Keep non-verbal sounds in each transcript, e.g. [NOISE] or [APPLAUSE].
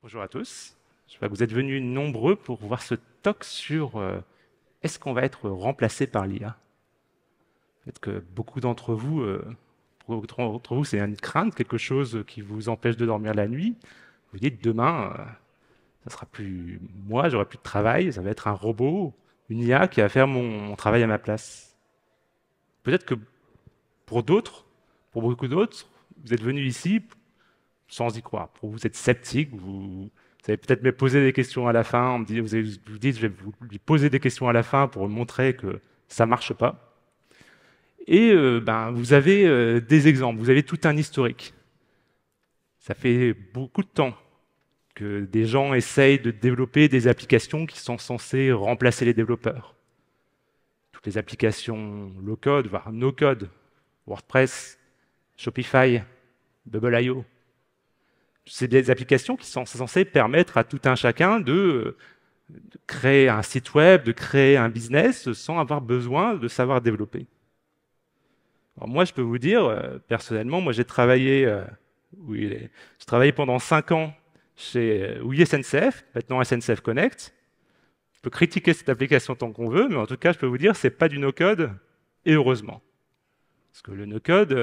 Bonjour à tous. Je vois que vous êtes venus nombreux pour voir ce talk sur euh, est-ce qu'on va être remplacé par l'IA. Peut-être que euh, beaucoup d'entre vous, c'est une crainte, quelque chose qui vous empêche de dormir la nuit. Vous dites demain, euh, ça sera plus moi, j'aurai plus de travail, ça va être un robot, une IA qui va faire mon, mon travail à ma place. Peut-être que pour d'autres, pour beaucoup d'autres, vous êtes venus ici sans y croire. Pour vous, êtes sceptique, vous, avez peut-être me poser des questions à la fin, vous, vous dites, je vais vous lui poser des questions à la fin pour montrer que ça ne marche pas. Et euh, ben, vous avez euh, des exemples, vous avez tout un historique. Ça fait beaucoup de temps que des gens essayent de développer des applications qui sont censées remplacer les développeurs. Toutes les applications low-code, voire no-code, WordPress, Shopify, Bubble.io, c'est des applications qui sont censées permettre à tout un chacun de, créer un site web, de créer un business sans avoir besoin de savoir développer. moi, je peux vous dire, euh, personnellement, moi j'ai travaillé, euh, travaillé pendant 5 ans chez euh, oui, SNCF, maintenant SNCF Connect. Je peux critiquer cette application tant qu'on veut, mais en tout cas, je peux vous dire, c'est pas du no-code, et heureusement. Parce que le no-code,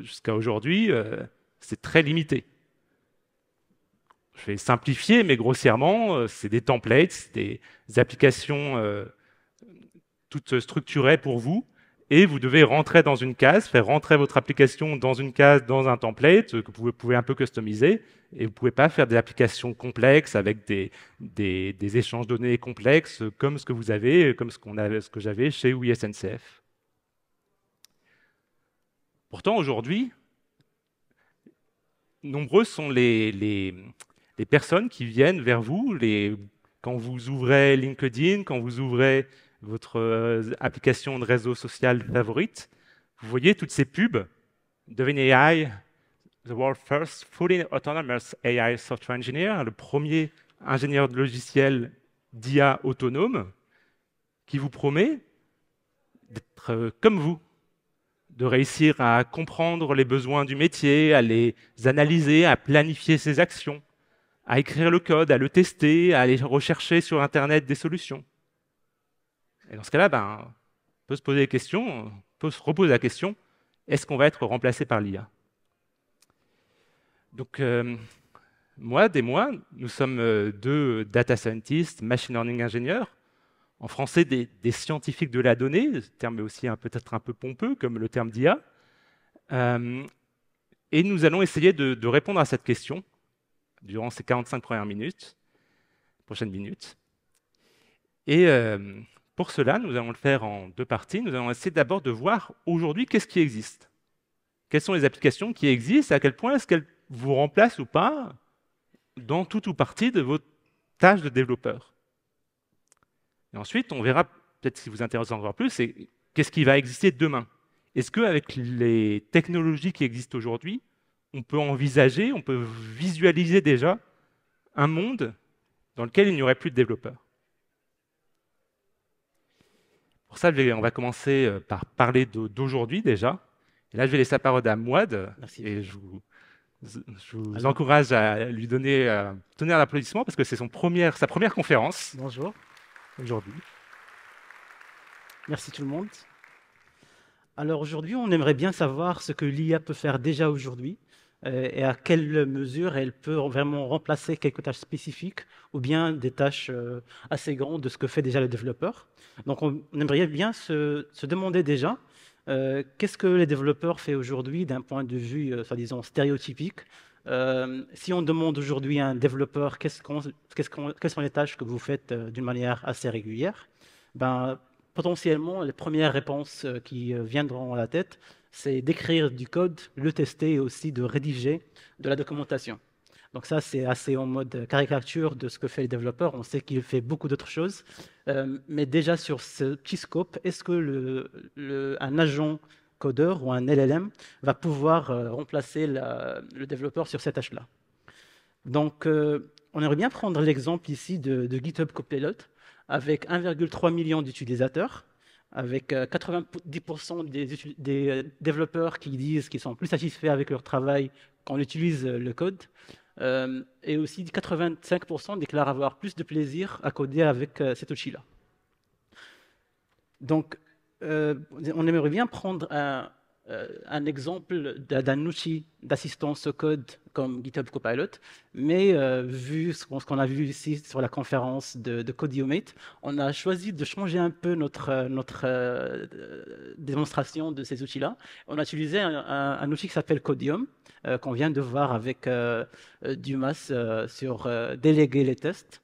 jusqu'à aujourd'hui, c'est très limité je vais simplifier, mais grossièrement, euh, c'est des templates, des applications euh, toutes structurées pour vous. Et vous devez rentrer dans une case, faire rentrer votre application dans une case, dans un template euh, que vous pouvez un peu customiser. Et vous ne pouvez pas faire des applications complexes avec des, échanges de données complexes comme ce que vous avez, comme ce, ce que j'avais chez oui Pourtant, aujourd'hui, nombreux sont les, les personnes qui viennent vers vous, quand vous ouvrez LinkedIn, quand vous ouvrez votre euh, application de réseau social favorite, vous voyez toutes ces pubs, de AI, the world's first fully autonomous AI software engineer, le premier ingénieur de logiciel d'IA autonome, qui vous promet d'être euh, comme vous, de réussir à comprendre les besoins du métier, à les analyser, à planifier ses actions, à écrire le code, à le tester, à aller rechercher sur Internet des solutions. Et dans ce cas-là, ben, on peut se poser des questions, on peut se reposer la question, est-ce qu'on va être remplacé par l'IA Donc, euh, moi, des mois, nous sommes euh, deux data scientists, machine learning ingénieurs, en français des, scientifiques de la donnée, ce terme est aussi peut-être un peu pompeux comme le terme d'IA, euh, et nous allons essayer de répondre à cette question durant ces 45 premières minutes, prochaines minutes. Et euh, pour cela, nous allons le faire en deux parties. Nous allons essayer d'abord de voir aujourd'hui qu'est-ce qui existe. Quelles sont les applications qui existent, à quel point est-ce qu'elles vous remplacent ou pas dans toute ou partie de vos tâches de développeur. Et ensuite, on verra peut-être si vous intéresse encore plus, c'est qu'est-ce qui va exister demain. Est-ce qu'avec les technologies qui existent aujourd'hui, on peut envisager, on peut visualiser déjà un monde dans lequel il n'y aurait plus de développeurs. Pour ça, on va commencer euh, par parler d'aujourd'hui déjà. Et là, je vais laisser la parole à Mouad. Euh, Merci. Et je vous, encourage à lui donner, à donner un parce que c'est première, sa première conférence. Bonjour. Aujourd'hui. Merci tout le monde. Alors aujourd'hui, on aimerait bien savoir ce que l'IA peut faire déjà aujourd'hui euh, et à quelle mesure elle peut vraiment remplacer quelques tâches spécifiques ou bien des tâches euh, assez grandes de ce que fait déjà le développeur. Donc on aimerait bien se, demander déjà euh, qu'est-ce que les développeurs font aujourd'hui d'un point de vue, soi-disant, stéréotypique. si on demande aujourd'hui à un développeur quelles sont les tâches que vous faites d'une manière assez régulière, ben, potentiellement, les premières réponses qui viendront à la tête c'est d'écrire du code, le tester et aussi de rédiger de la documentation. Donc ça, c'est assez en mode caricature de ce que fait le développeur. On sait qu'il fait beaucoup d'autres choses. Euh, mais déjà sur ce petit scope, est-ce que un agent codeur ou un LLM va pouvoir euh, remplacer le développeur sur cette tâche-là Donc euh, on aimerait bien prendre l'exemple ici de, de GitHub Copilot avec 1,3 million d'utilisateurs avec 90% euh, des, des, euh, développeurs qui disent qu'ils sont plus satisfaits avec leur travail quand on utilise euh, le code. et aussi 85% déclarent avoir plus de plaisir à coder avec cet outil-là. Donc, on aimerait bien prendre un, euh, un exemple d'un outil d'assistance au code comme GitHub Copilot, mais euh, vu ce qu'on a vu ici sur la conférence de, Codiumate, on a choisi de changer un peu notre, notre euh, démonstration de ces outils-là. On a utilisé un, outil qui s'appelle Codium, qu'on vient de voir avec Dumas sur déléguer les tests.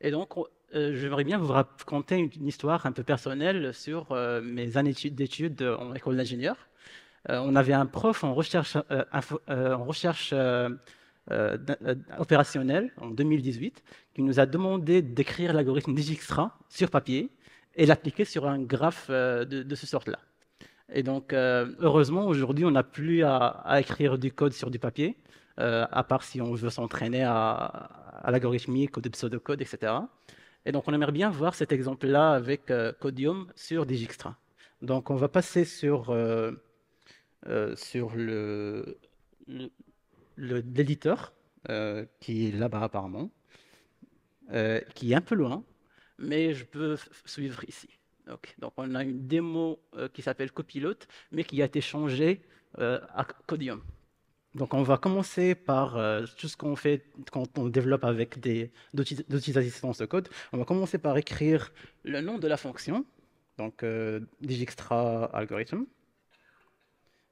Et donc, j'aimerais bien vous raconter une, histoire un peu personnelle sur mes années d'études en école d'ingénieur. Euh, on avait un prof en recherche, euh, euh, opérationnelle en 2018 qui nous a demandé d'écrire l'algorithme DigiXtra sur papier et l'appliquer sur un graphe de, ce sort là Et donc, heureusement, aujourd'hui, on n'a plus à, écrire du code sur du papier, à part si on veut s'entraîner à, à l'algorithmique ou des etc. Et donc, on aimerait bien voir cet exemple-là avec Codium sur DigiXtra. Donc, on va passer sur euh, sur le, l'éditeur euh, qui est là-bas apparemment, euh, qui est un peu loin, mais je peux suivre ici. Donc on a une démo qui s'appelle copilote, mais qui a été changée à Codium. Donc on va commencer par tout ce qu'on fait quand on développe avec des outils d'assistance de code. On va commencer par écrire le nom de la fonction, donc Digixtra algorithm.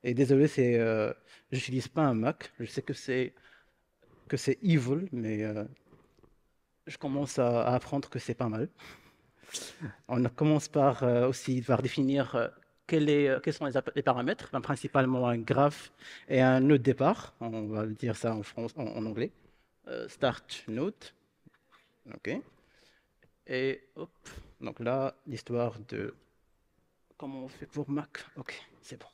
Et désolé, c'est, euh, j'utilise pas un Mac. Je sais que c'est que c'est evil, mais euh, je commence à, apprendre que c'est pas mal. On commence par euh, aussi par définir euh, quels sont les, paramètres, ben, principalement un graphe et un nœud de départ. On va dire ça en, anglais. start node. OK. Et hop. Donc là, l'histoire de comment on fait pour Mac. OK, c'est bon.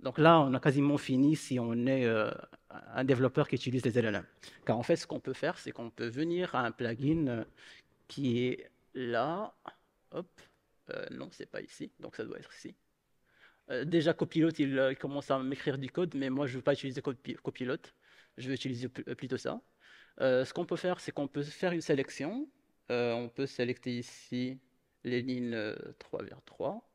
Donc là, on a quasiment fini si on est euh, un développeur qui utilise les LLM. Car en fait, ce qu'on peut faire, c'est qu'on peut venir à un plugin euh, qui est là. Hop, euh, non, c'est pas ici, donc ça doit être ici. Euh, déjà, Copilot, il, commence à m'écrire du code, mais moi, je ne veux pas utiliser Copilot. Je veux utiliser plutôt ça. ce qu'on peut faire, c'est qu'on peut faire une sélection. on peut sélectionner ici les lignes 3 vers 3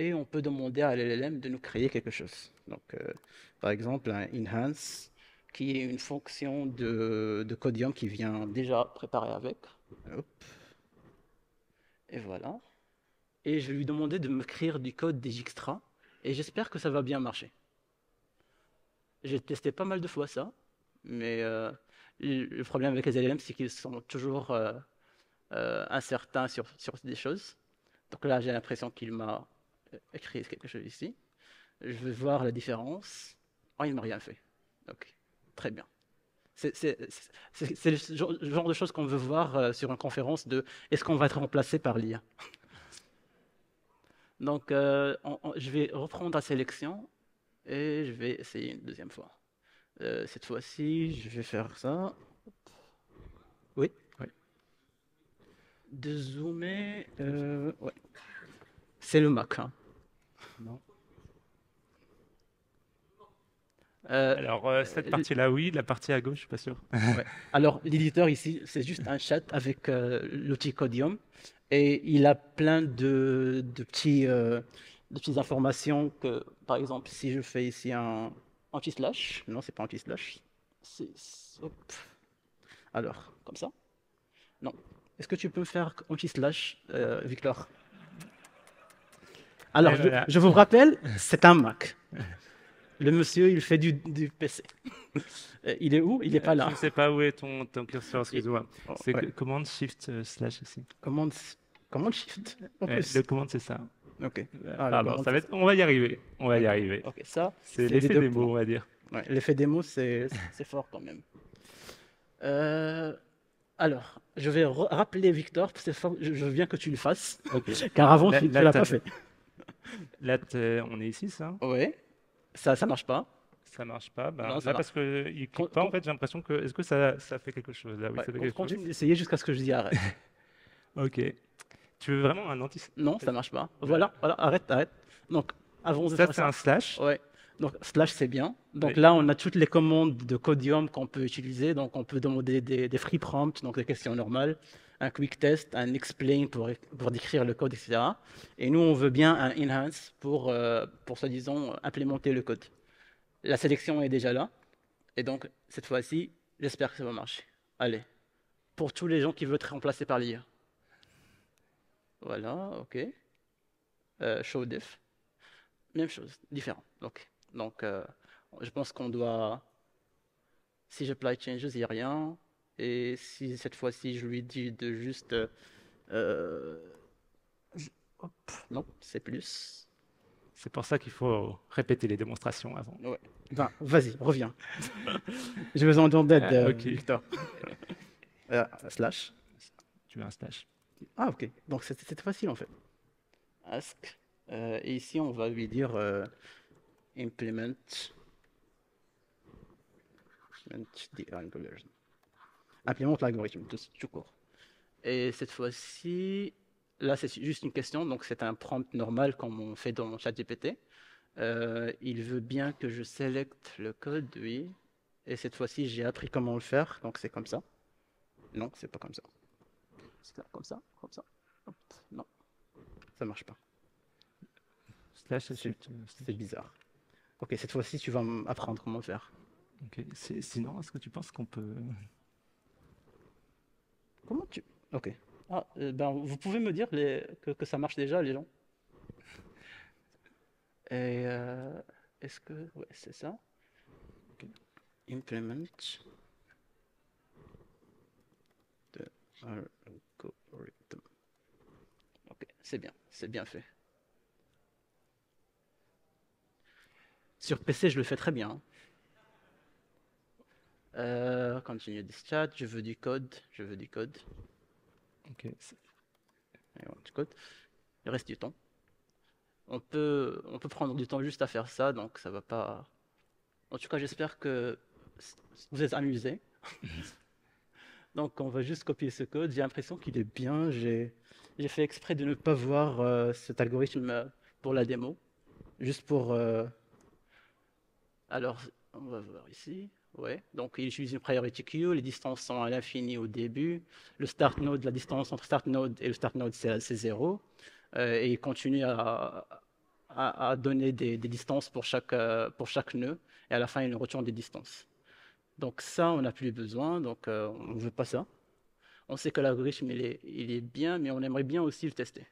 et on peut demander à l'LLM de nous créer quelque chose. Donc, euh, par exemple, un enhance, qui est une fonction de, Codium qui vient déjà préparée avec. Et voilà. Et je vais lui demander de me créer du code des extra et j'espère que ça va bien marcher. J'ai testé pas mal de fois ça, mais euh, le problème avec les LLM, c'est qu'ils sont toujours euh, incertains sur, sur des choses. Donc là, j'ai l'impression qu'il m'a écrire euh, quelque chose ici. Je veux voir la différence. Oh, il ne rien fait. Ok, très bien. C'est le genre de choses qu'on veut voir euh, sur une conférence de est-ce qu'on va être remplacé par l'IA Donc, euh, je vais reprendre la sélection et je vais essayer une deuxième fois. cette fois-ci, je vais faire ça. Oui Oui. De zoomer. C'est le Mac. Hein. Euh, Alors, euh, cette euh, partie-là, oui, la partie à gauche, je suis pas sûr. Alors, l'éditeur ici, c'est juste un chat avec l'outil Codium et il a plein de, petits, petites informations que, par exemple, si je fais ici un anti-slash, non, c'est pas anti-slash, Alors, comme ça. Non. Est-ce que tu peux faire anti-slash, Victor alors, je, vous rappelle, c'est un Mac. Le monsieur, il fait du, PC. Euh, il est où Il n'est pas là. Je ne sais pas où est ton, ton curseur, excuse-moi. Oh, c'est commande shift euh, slash ici. Commande, shift Le commande, c'est ça. Ok. Euh, ah, alors, on va y arriver. On va y arriver. Ok, ça. C'est l'effet démo, on va dire. l'effet démo, c'est fort quand même. Alors, je vais rappeler Victor, parce que je veux bien que tu le fasses, car avant, tu ne l'as pas fait. [LAUGHS] Là, euh, on est ici, hein. ça Ouais. Ça, ça marche pas. Ça marche pas. Bah, non, parce qu'il clique pas, en fait, j'ai l'impression que. Est-ce que ça, ça, fait quelque chose là oui, on continue d'essayer jusqu'à ce que je dis arrête. [LAUGHS] ok. Tu veux vraiment un anti Non, ça marche pas. Voilà, voilà, arrête, arrête. Donc, avant ça, c'est un slash. Ouais. Donc, slash, c'est bien. Donc là, on a toutes les commandes de Codium qu'on peut utiliser. Donc, on peut demander des, des free prompts, donc des questions normales un quick test, un explain pour, décrire le code, etc. Et nous, on veut bien un enhance pour, euh, pour soi-disant, implémenter le code. La sélection est déjà là. Et donc, cette fois-ci, j'espère que ça va marcher. Allez. Pour tous les gens qui veulent être remplacés par l'IA. Voilà, OK. Euh, show diff. Même chose, différent. Donc, donc euh, je pense qu'on doit... Si j'apply changes, il n'y a rien. Et si cette fois-ci je lui dis de juste. Euh, non, c'est plus. C'est pour ça qu'il faut répéter les démonstrations avant. Ben, vas-y, reviens. J'ai besoin d'aide, ah, euh, Victor. [LAUGHS] Euh, slash. Tu veux un slash. Ah, ok. Donc c'était facile en fait. Ask. et ici, on va lui dire implement, implement the implémente l'algorithme tout court. Et cette fois-ci, là, c'est juste une question. Donc, c'est un prompt normal comme on fait dans ChatGPT. Euh, il veut bien que je sélecte le code, oui. Et cette fois-ci, j'ai appris comment le faire. Donc, c'est comme ça. Non, c'est pas comme ça. C'est comme ça, comme ça. Non, ça marche pas. C'est bizarre. Ok, cette fois-ci, tu vas m'apprendre comment faire. Ok, sinon, est-ce que tu penses qu'on peut Comment tu. Ok. Ah, euh, ben, vous pouvez me dire que, ça marche déjà, les gens Et euh, est-ce que. Ouais, c'est ça. Implement. The algorithm. Ok, c'est bien, c'est bien fait. Sur PC, je le fais très bien. Euh, continue chat, je veux du code, je veux du code. Ok. Du code. Il reste du temps. On peut, on peut prendre du temps juste à faire ça, donc ça va pas. En tout cas, j'espère que vous êtes amusés. [LAUGHS] donc on va juste copier ce code. J'ai l'impression qu'il est bien. J'ai fait exprès de ne pas voir euh, cet algorithme euh, pour la démo, juste pour. Euh, alors, on va voir ici. Donc, il utilise une priority queue. Les distances sont à l'infini au début. Le start node, la distance entre start node et le start node, c'est zéro, euh, et il continue à, donner des, distances pour chaque, euh, pour chaque nœud. Et à la fin, il nous retourne des distances. Donc, ça, on n'a plus besoin. Donc, euh, on ne veut pas ça. On sait que l'algorithme, il est, il est bien, mais on aimerait bien aussi le tester.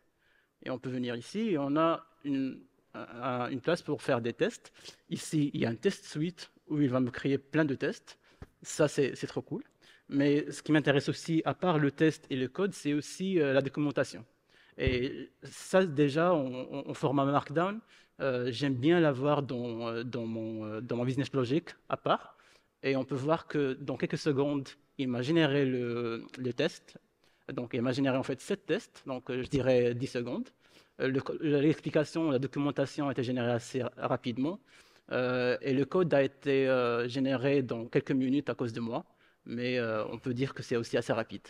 Et on peut venir ici et on a une, une place pour faire des tests. Ici, il y a un test suite où il va me créer plein de tests. Ça, c'est trop cool. Mais ce qui m'intéresse aussi, à part le test et le code, c'est aussi euh, la documentation. Et ça, déjà, en format Markdown, euh, j'aime bien l'avoir dans, euh, mon, dans mon business logic à part. Et on peut voir que dans quelques secondes, il m'a généré le, le, test. Donc, il m'a généré en fait sept tests, donc je dirais 10 secondes. L'explication, la documentation a été générée assez rapidement. Euh, et le code a été euh, généré dans quelques minutes à cause de moi, mais euh, on peut dire que c'est aussi assez rapide.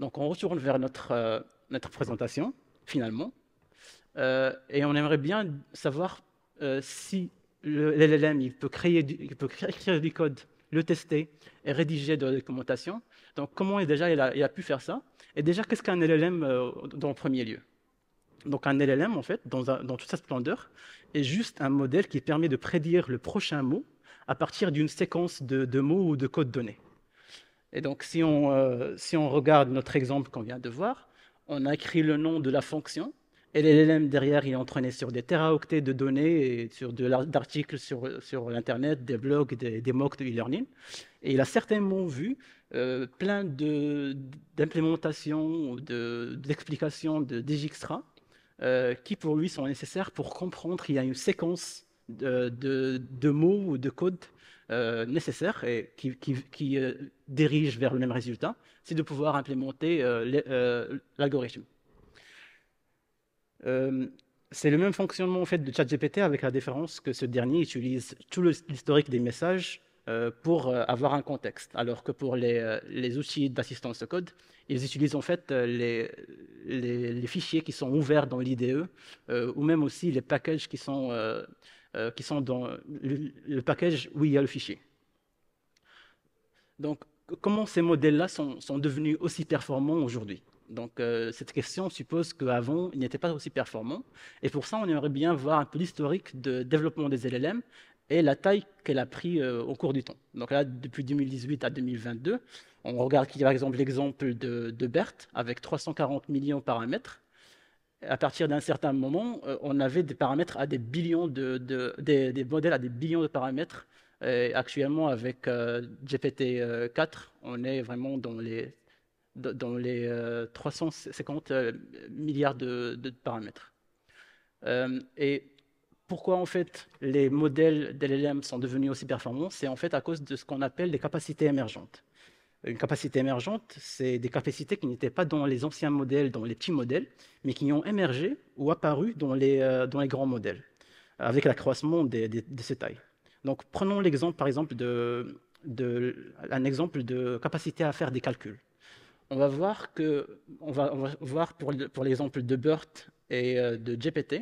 Donc on retourne vers notre, notre présentation, finalement, et on aimerait bien savoir si l'LLM il peut, créer du, peut écrire du code, le tester et rédiger de la documentation. Donc, comment déjà il a, pu faire ça Et déjà, qu'est-ce qu'un LLM dans premier lieu donc un LLM, en fait, dans, toute sa splendeur, est juste un modèle qui permet de prédire le prochain mot à partir d'une séquence de, mots ou de codes donnés. Et donc si on, euh, si on regarde notre exemple qu'on vient de voir, on a écrit le nom de la fonction, et l'LLM derrière, il est entraîné sur des teraoctets de données, et sur d'articles sur, sur l'Internet, des blogs, des, des mocks de e-learning. Et il a certainement vu euh, plein d'implémentations, de, d'explications de, d'explications de Digixtra euh, qui pour lui sont nécessaires pour comprendre qu'il y a une séquence de, mots ou de codes euh, nécessaires et qui, euh, dirigent vers le même résultat, c'est de pouvoir implémenter l'algorithme. c'est le même fonctionnement en fait de ChatGPT avec la différence que ce dernier utilise tout l'historique des messages euh, pour euh, avoir un contexte. Alors que pour les, euh, outils d'assistance au code, ils utilisent en fait les, fichiers qui sont ouverts dans l'IDE ou même aussi les packages qui sont, qui sont dans le, package où il y a le fichier. Donc, comment ces modèles-là sont, devenus aussi performants aujourd'hui donc cette question suppose qu'avant, ils n'étaient pas aussi performants. Et pour ça, on aimerait bien voir un peu l'historique de développement des LLM et la taille qu'elle a pris euh, au cours du temps. Donc là, depuis 2018 à 2022, on regarde par exemple l'exemple de, de avec 340 millions de paramètres. À partir d'un certain moment, euh, on avait des paramètres à des billions de, des, modèles à des billions de paramètres. Et actuellement, avec euh, GPT-4, on est vraiment dans les, dans les 350 milliards de, paramètres. et pourquoi en fait les modèles d'LLM sont devenus aussi performants, c'est en fait à cause de ce qu'on appelle des capacités émergentes. Une capacité émergente, c'est des capacités qui n'étaient pas dans les anciens modèles, dans les petits modèles, mais qui ont émergé ou apparu dans les, euh, dans les grands modèles, avec l'accroissement de ces tailles. Donc prenons l'exemple, par exemple, de, un exemple de capacité à faire des calculs. On va voir, que, voir pour, pour l'exemple de BERT et euh, de GPT,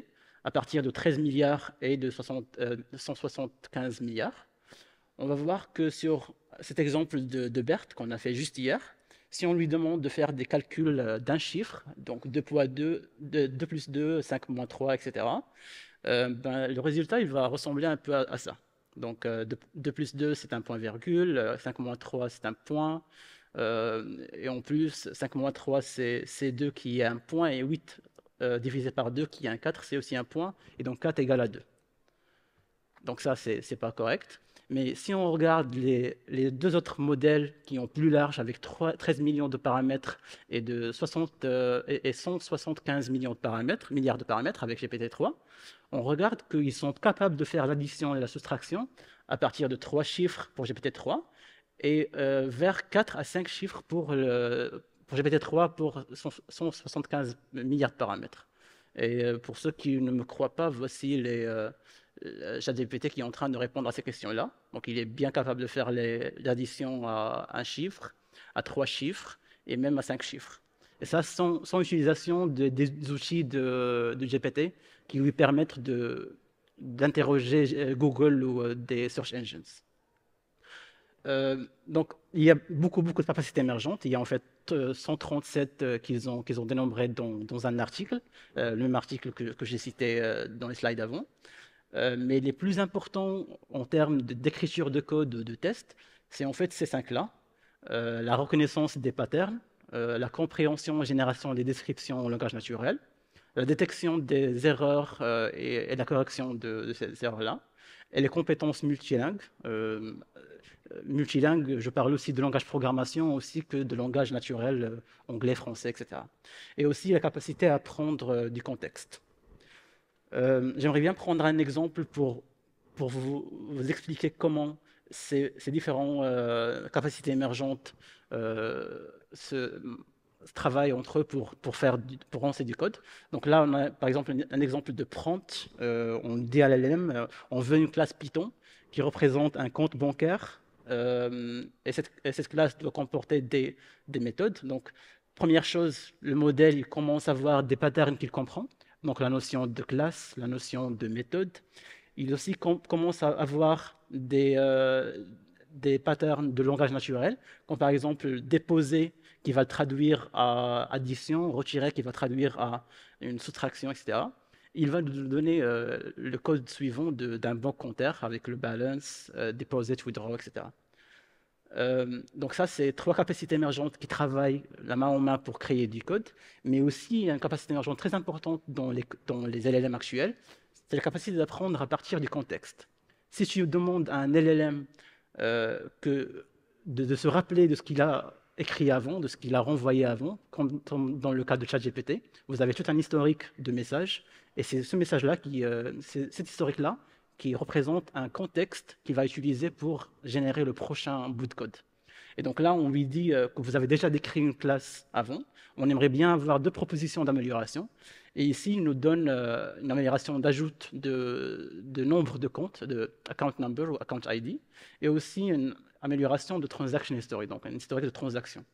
à partir de 13 milliards et de 175 euh, milliards. On va voir que sur cet exemple de, Berthe qu'on a fait juste hier, si on lui demande de faire des calculs euh, d'un chiffre, donc 2 2, plus 2, 5 moins 3, etc., euh, ben, le résultat il va ressembler un peu à, ça. Donc 2, plus 2, c'est un point virgule, 5 moins 3, c'est un point, et en plus, 5 moins 3, c'est 2 qui est un point, et 8, euh, divisé par 2 qui est un 4, c'est aussi un point, et donc 4 égale à 2. Donc ça, ce n'est pas correct. Mais si on regarde les, deux autres modèles qui ont plus large, avec 3, 13 millions de paramètres et, de 60, euh, et, 175 millions de paramètres, milliards de paramètres avec GPT-3, on regarde qu'ils sont capables de faire l'addition et la soustraction à partir de 3 chiffres pour GPT-3 et euh, vers 4 à 5 chiffres pour, le, pour GPT-3 pour 175 milliards de paramètres. Et euh, pour ceux qui ne me croient pas, voici les euh, GPT qui est en train de répondre à ces questions-là. Donc il est bien capable de faire l'addition à un chiffre, à trois chiffres et même à cinq chiffres. Et ça, sans, sans utilisation des outils de, de, GPT qui lui permettent d'interroger euh, Google ou euh, des search engines. Euh, donc, il y a beaucoup, beaucoup de capacités émergentes. Il y a en fait 137 euh, euh, qu'ils ont, qu'ils ont dénombrées dans, un article, le même article que, j'ai cité dans les slides avant. mais les plus importants en termes d'écriture de, code, de test, c'est en fait ces cinq-là. la reconnaissance des patterns, la compréhension et génération des descriptions en langage naturel, la détection des erreurs et, la correction de, ces, ces erreurs-là, et les compétences multilingues euh, multilingue, je parle aussi de langage programmation aussi que de langage naturel euh, anglais, français, etc. Et aussi la capacité à prendre euh, du contexte. J'aimerais bien prendre un exemple pour, pour vous, expliquer comment ces, ces différentes capacités émergentes se, travaillent entre eux pour, pour, faire, pour lancer du code. Donc là, on a par exemple un, exemple de print on dit à l'LM, on veut une classe Python qui représente un compte bancaire euh, et cette, classe doit comporter des, méthodes. Donc, première chose, le modèle il commence à avoir des patterns qu'il comprend, donc la notion de classe, la notion de méthode. Il aussi commence à avoir des, euh, des patterns de langage naturel, comme par exemple déposer qui va traduire à addition, retirer qui va traduire à une soustraction, etc il va nous donner euh, le code suivant d'un bank compteur avec le balance, euh, deposit, withdraw, etc. Euh, donc ça, c'est trois capacités émergentes qui travaillent la main en main pour créer du code, mais aussi une capacité émergente très importante dans les, LLM actuels, c'est la capacité d'apprendre à partir du contexte. Si tu demandes à un LLM de, se rappeler de ce qu'il a écrit avant, de ce qu'il a renvoyé avant, comme dans le cas de ChatGPT. Vous avez tout un historique de messages, et c'est ce message-là, qui, euh, cet historique-là, qui représente un contexte qu'il va utiliser pour générer le prochain bout de code. Et donc là, on lui dit euh, que vous avez déjà décrit une classe avant. On aimerait bien avoir deux propositions d'amélioration. Et ici, il nous donne euh, une amélioration d'ajout de, de, nombre de comptes, de account number ou account ID, et aussi une amélioration de transaction history, donc une historique de transaction,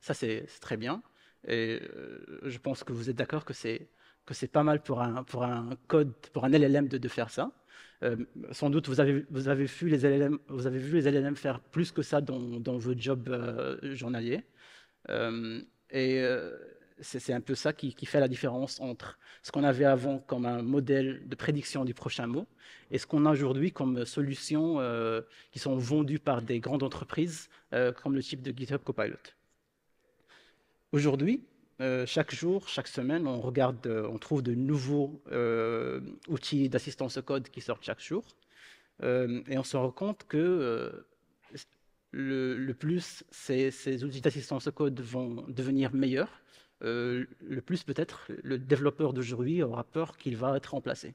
Ça, c'est très bien. Et euh, je pense que vous êtes d'accord que c'est que c'est pas mal pour un, pour un code, pour un LLM de, de faire ça. Euh, sans doute, vous avez, vous, avez vu les LLM, vous avez vu les LLM faire plus que ça dans, dans vos jobs euh, journaliers. et c'est un peu ça qui, fait la différence entre ce qu'on avait avant comme un modèle de prédiction du prochain mot et ce qu'on a aujourd'hui comme solutions euh, qui sont vendues par des grandes entreprises euh, comme le type de GitHub Copilot. Aujourd'hui, euh, chaque jour, chaque semaine, on trouve de nouveaux outils d'assistance au code qui sortent chaque jour et on se rend compte que le, plus, ces outils d'assistance au code vont devenir meilleurs euh, le plus peut-être le développeur d'aujourd'hui aura peur qu'il va être remplacé.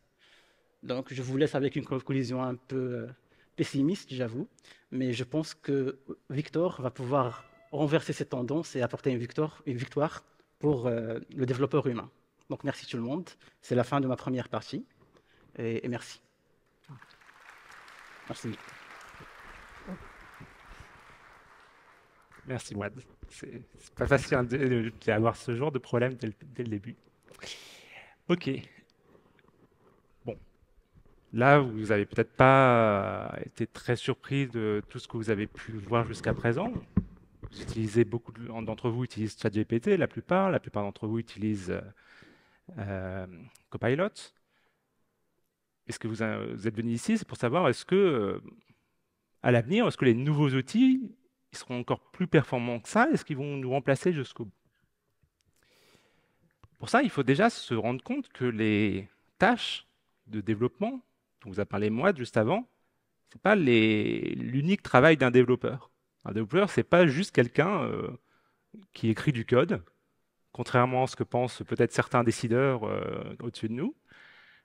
Donc je vous laisse avec une conclusion un peu euh, pessimiste, j'avoue, mais je pense que Victor va pouvoir renverser cette tendance et apporter une victoire, pour euh, le développeur humain. Donc merci tout le monde, c'est la fin de ma première partie et, et merci. Merci. Merci, Mouad. C'est pas facile hein, d'avoir ce genre de problème dès le, début. Ok. Bon. Là, vous n'avez peut-être pas euh, été très surpris de tout ce que vous avez pu voir jusqu'à présent. Vous utilisez beaucoup d'entre vous utilisent ChatGPT, la plupart. La plupart d'entre vous utilisent euh, euh, Copilot. Est-ce que vous, êtes venus ici C'est pour savoir est-ce que, à l'avenir, est-ce que les nouveaux outils ils seront encore plus performants que ça Est-ce qu'ils vont nous remplacer jusqu'au bout Pour ça, il faut déjà se rendre compte que les tâches de développement, dont vous a parlé moi juste avant, ce n'est pas l'unique travail d'un développeur. Un développeur, ce n'est pas juste quelqu'un euh, qui écrit du code, contrairement à ce que pensent peut-être certains décideurs euh, au-dessus de nous.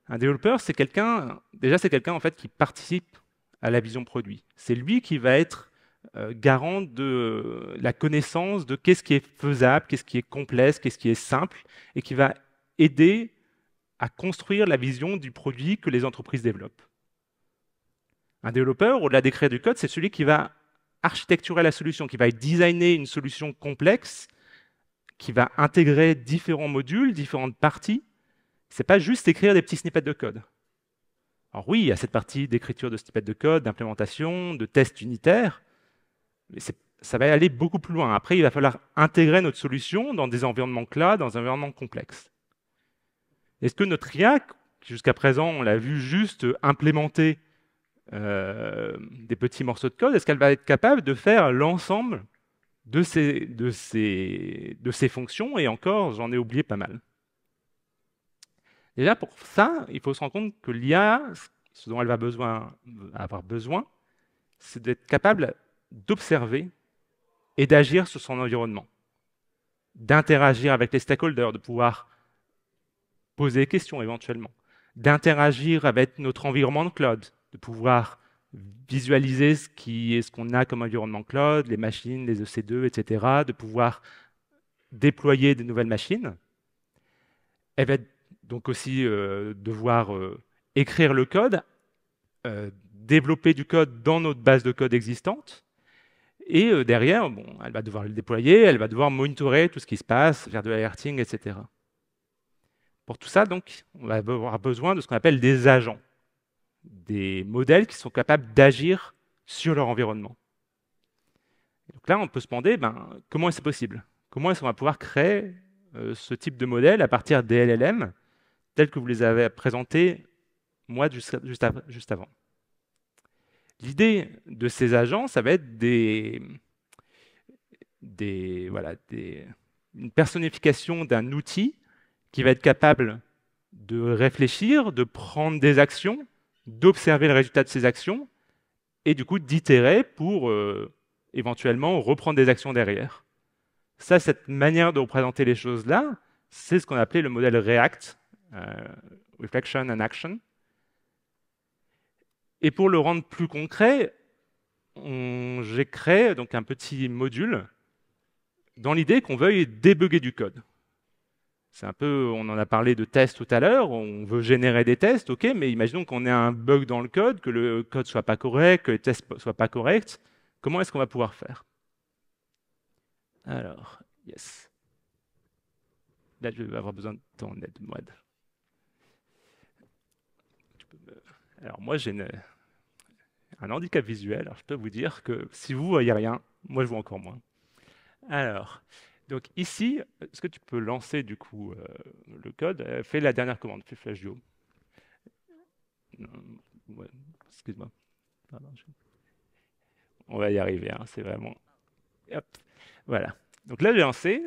Un développeur, c'est quelqu'un, déjà c'est quelqu'un en fait qui participe à la vision produit. C'est lui qui va être euh, garant de la connaissance de qu'est-ce qui est faisable, qu'est-ce qui est complexe, qu'est-ce qui est simple, et qui va aider à construire la vision du produit que les entreprises développent. Un développeur, au-delà d'écrire du code, c'est celui qui va architecturer la solution, qui va designer une solution complexe, qui va intégrer différents modules, différentes parties. Ce n'est pas juste écrire des petits snippets de code. Alors oui, il y a cette partie d'écriture de snippets de code, d'implémentation, de tests unitaires, mais ça va aller beaucoup plus loin. Après, il va falloir intégrer notre solution dans des environnements cloud, dans un environnement complexe. Est-ce que notre IA, jusqu'à présent, on l'a vu juste implémenter euh, des petits morceaux de code, est-ce qu'elle va être capable de faire l'ensemble de ces, fonctions Et encore, j'en ai oublié pas mal. Déjà, pour ça, il faut se rendre compte que l'IA, ce dont elle va avoir besoin, c'est d'être capable d'observer et d'agir sur son environnement, d'interagir avec les stakeholders, de pouvoir poser des questions éventuellement, d'interagir avec notre environnement de cloud, de pouvoir visualiser ce qui est ce qu'on a comme environnement cloud, les machines, les EC2, etc., de pouvoir déployer des nouvelles machines. Elle va donc aussi euh, devoir euh, écrire le code, euh, développer du code dans notre base de code existante, et euh, derrière, bon, elle va devoir le déployer, elle va devoir monitorer tout ce qui se passe, faire de l'alerting, etc. Pour tout ça, donc, on va avoir besoin de ce qu'on appelle des agents, des modèles qui sont capables d'agir sur leur environnement. donc là, on peut se demander, ben, comment ce possible Comment est-ce qu'on va pouvoir créer euh, ce type de modèle à partir des LLM, tels que vous les avez présentés moi juste, juste avant L'idée de ces agents, ça va être une personnification d'un outil qui va être capable de réfléchir, de prendre des actions, d'observer le résultat de ces actions et du coup d'itérer pour euh, éventuellement reprendre des actions derrière. Ça, cette manière de représenter les choses là, c'est ce qu'on appelait le modèle React, euh, Reflection and Action, et pour le rendre plus concret, j'ai créé donc un petit module dans l'idée qu'on veuille débugger du code. C'est un peu, on en a parlé de tests tout à l'heure, on veut générer des tests, ok, mais imaginons qu'on ait un bug dans le code, que le code soit pas correct, que les tests soient pas corrects. Comment est-ce qu'on va pouvoir faire Alors, yes. Là, je vais avoir besoin de ton aide, Moad. Tu peux alors moi, j'ai un handicap visuel. Alors je peux vous dire que si vous voyez rien, moi je vois encore moins. Alors, donc ici, est-ce que tu peux lancer du coup euh, le code euh, Fais la dernière commande, fais Flash Ouais, Excuse-moi. On va y arriver, hein, c'est vraiment... Voilà. Donc là, j'ai lancé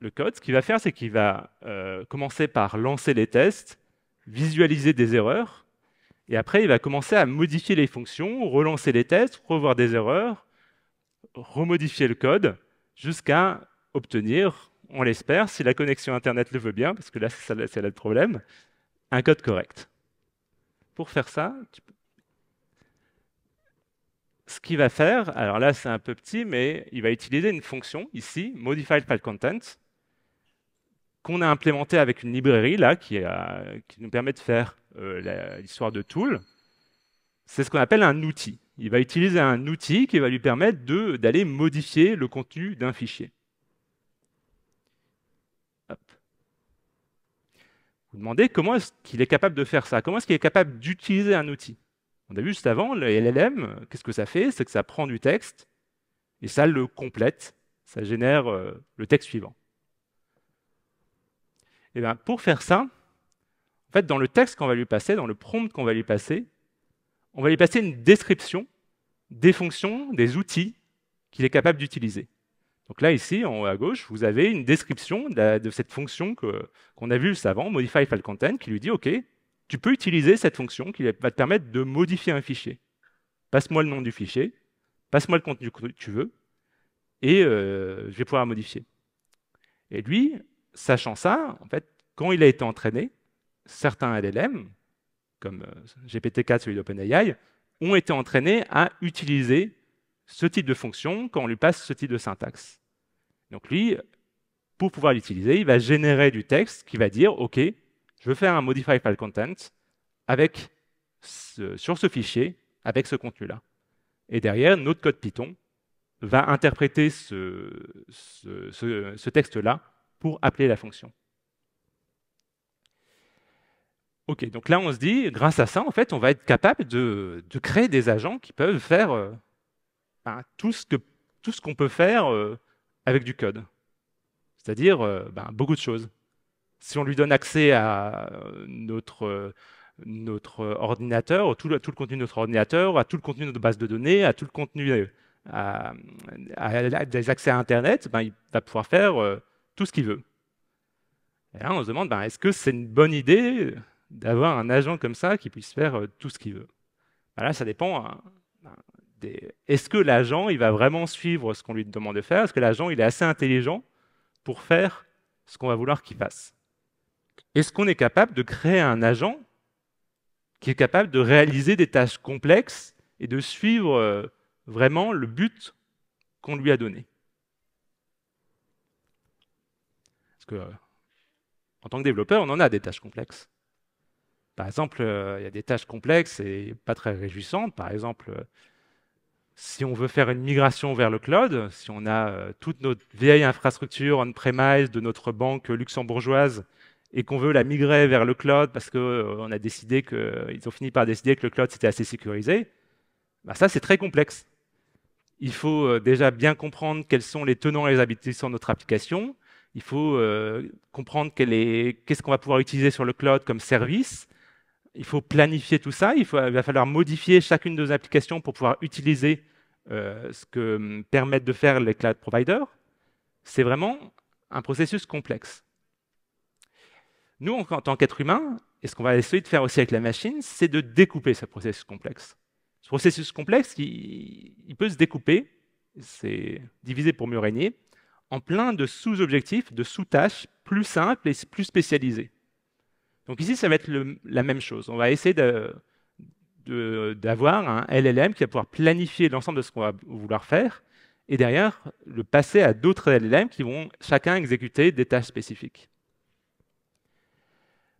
le code. Ce qu'il va faire, c'est qu'il va euh, commencer par lancer les tests, visualiser des erreurs, et après, il va commencer à modifier les fonctions, relancer les tests, revoir des erreurs, remodifier le code, jusqu'à obtenir, on l'espère, si la connexion Internet le veut bien, parce que là, c'est là, le problème, un code correct. Pour faire ça, ce qu'il va faire, alors là, c'est un peu petit, mais il va utiliser une fonction, ici, modified file content, qu'on a implémenté avec une librairie là, qui, nous permet de faire euh, l'histoire de Tool, c'est ce qu'on appelle un outil. Il va utiliser un outil qui va lui permettre d'aller modifier le contenu d'un fichier. Vous demandez comment est-ce qu'il est capable de faire ça Comment est-ce qu'il est capable d'utiliser un outil On a vu juste avant, le LLM, qu'est-ce que ça fait C'est que ça prend du texte et ça le complète, ça génère euh, le texte suivant. Et eh pour faire ça, en fait, dans le texte qu'on va lui passer, dans le prompt qu'on va lui passer, on va lui passer une description des fonctions, des outils qu'il est capable d'utiliser. Donc là, ici, en haut à gauche, vous avez une description de, cette fonction qu'on a vue juste avant, modify file content, qui lui dit, OK, tu peux utiliser cette fonction qui va te permettre de modifier un fichier. Passe-moi le nom du fichier, passe-moi le contenu que tu veux, et euh, je vais pouvoir modifier. Et lui, sachant ça, en fait, quand il a été entraîné, certains LLM, comme euh, GPT-4, celui d'OpenAI, ont été entraînés à utiliser ce type de fonction quand on lui passe ce type de syntaxe. Donc lui, pour pouvoir l'utiliser, il va générer du texte qui va dire, OK, je veux faire un modify file content avec sur ce fichier, avec ce contenu-là. Et derrière, notre code Python va interpréter ce texte-là pour appeler la fonction. Ok, donc là on se dit, grâce à ça, en fait, on va être capable de, créer des agents qui peuvent faire euh, ben, tout ce qu'on peut faire euh, avec du code, c'est-à-dire euh, ben, beaucoup de choses. Si on lui donne accès à notre ordinateur, tout le, tout le, contenu de notre ordinateur, à tout le contenu de notre base de données, à tout le contenu des accès à Internet, ben, il va pouvoir faire ce qu'il veut. Et là, on se demande, ben, est-ce que c'est une bonne idée d'avoir un agent comme ça qui puisse faire euh, tout ce qu'il veut voilà ben Là, ça dépend. Hein. Ben, des... Est-ce que l'agent, il va vraiment suivre ce qu'on lui demande de faire Est-ce que l'agent, il est assez intelligent pour faire ce qu'on va vouloir qu'il fasse Est-ce qu'on est capable de créer un agent qui est capable de réaliser des tâches complexes et de suivre euh, vraiment le but qu'on lui a donné Euh, en tant que développeur, on en a des tâches complexes. Par exemple, euh, il y a des tâches complexes et pas très réjouissantes. Par exemple, euh, si on veut faire une migration vers le cloud, si on a toute notre vieille infrastructure on-premise de notre banque luxembourgeoise et qu'on veut la migrer vers le cloud parce qu'on a décidé que, ils ont fini par décider que le cloud c'était assez sécurisé, bah, ça c'est très complexe. Il faut déjà bien comprendre quels sont les tenants et les aboutissants de notre application, il faut euh, comprendre qu'est-ce qu'on va pouvoir utiliser sur le cloud comme service. Il faut planifier tout ça. Il, va falloir modifier chacune de nos applications pour pouvoir utiliser euh, ce que hum, permettent de faire les cloud providers. C'est vraiment un processus complexe. Nous, en, tant qu'êtres humains, et ce qu'on va essayer de faire aussi avec la machine, c'est de découper ce processus complexe. Ce processus complexe, il, il peut se découper, c'est divisé pour mieux régner, en plein de sous-objectifs, de sous-tâches plus simples et plus spécialisées. Donc ici, ça va être la même chose. On va essayer d'avoir un LLM qui va pouvoir planifier l'ensemble de ce qu'on va vouloir faire, et derrière, le passer à d'autres LLM qui vont chacun exécuter des tâches spécifiques.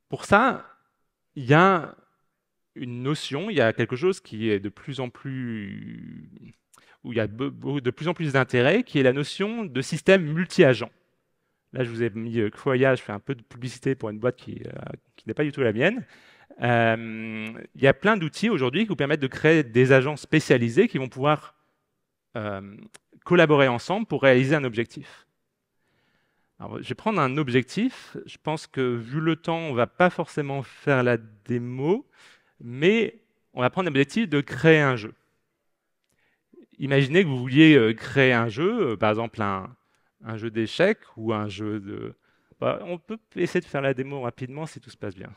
Pour ça, il y a une notion, il y a quelque chose qui est de plus en plus où il y a de plus en plus d'intérêt, qui est la notion de système multi-agent. Là, je vous ai mis que euh, je fais un peu de publicité pour une boîte qui, euh, n'est pas du tout la mienne. Euh, il y a plein d'outils aujourd'hui qui vous permettent de créer des agents spécialisés qui vont pouvoir collaborer ensemble pour réaliser un objectif. Alors, je vais prendre un objectif. Je pense que vu le temps, on ne va pas forcément faire la démo, mais on va prendre l'objectif de créer un jeu imaginez que vous vouliez euh, créer un jeu, euh, par exemple un, un jeu d'échecs ou un jeu de... Bah, on peut essayer de faire la démo rapidement si tout se passe bien.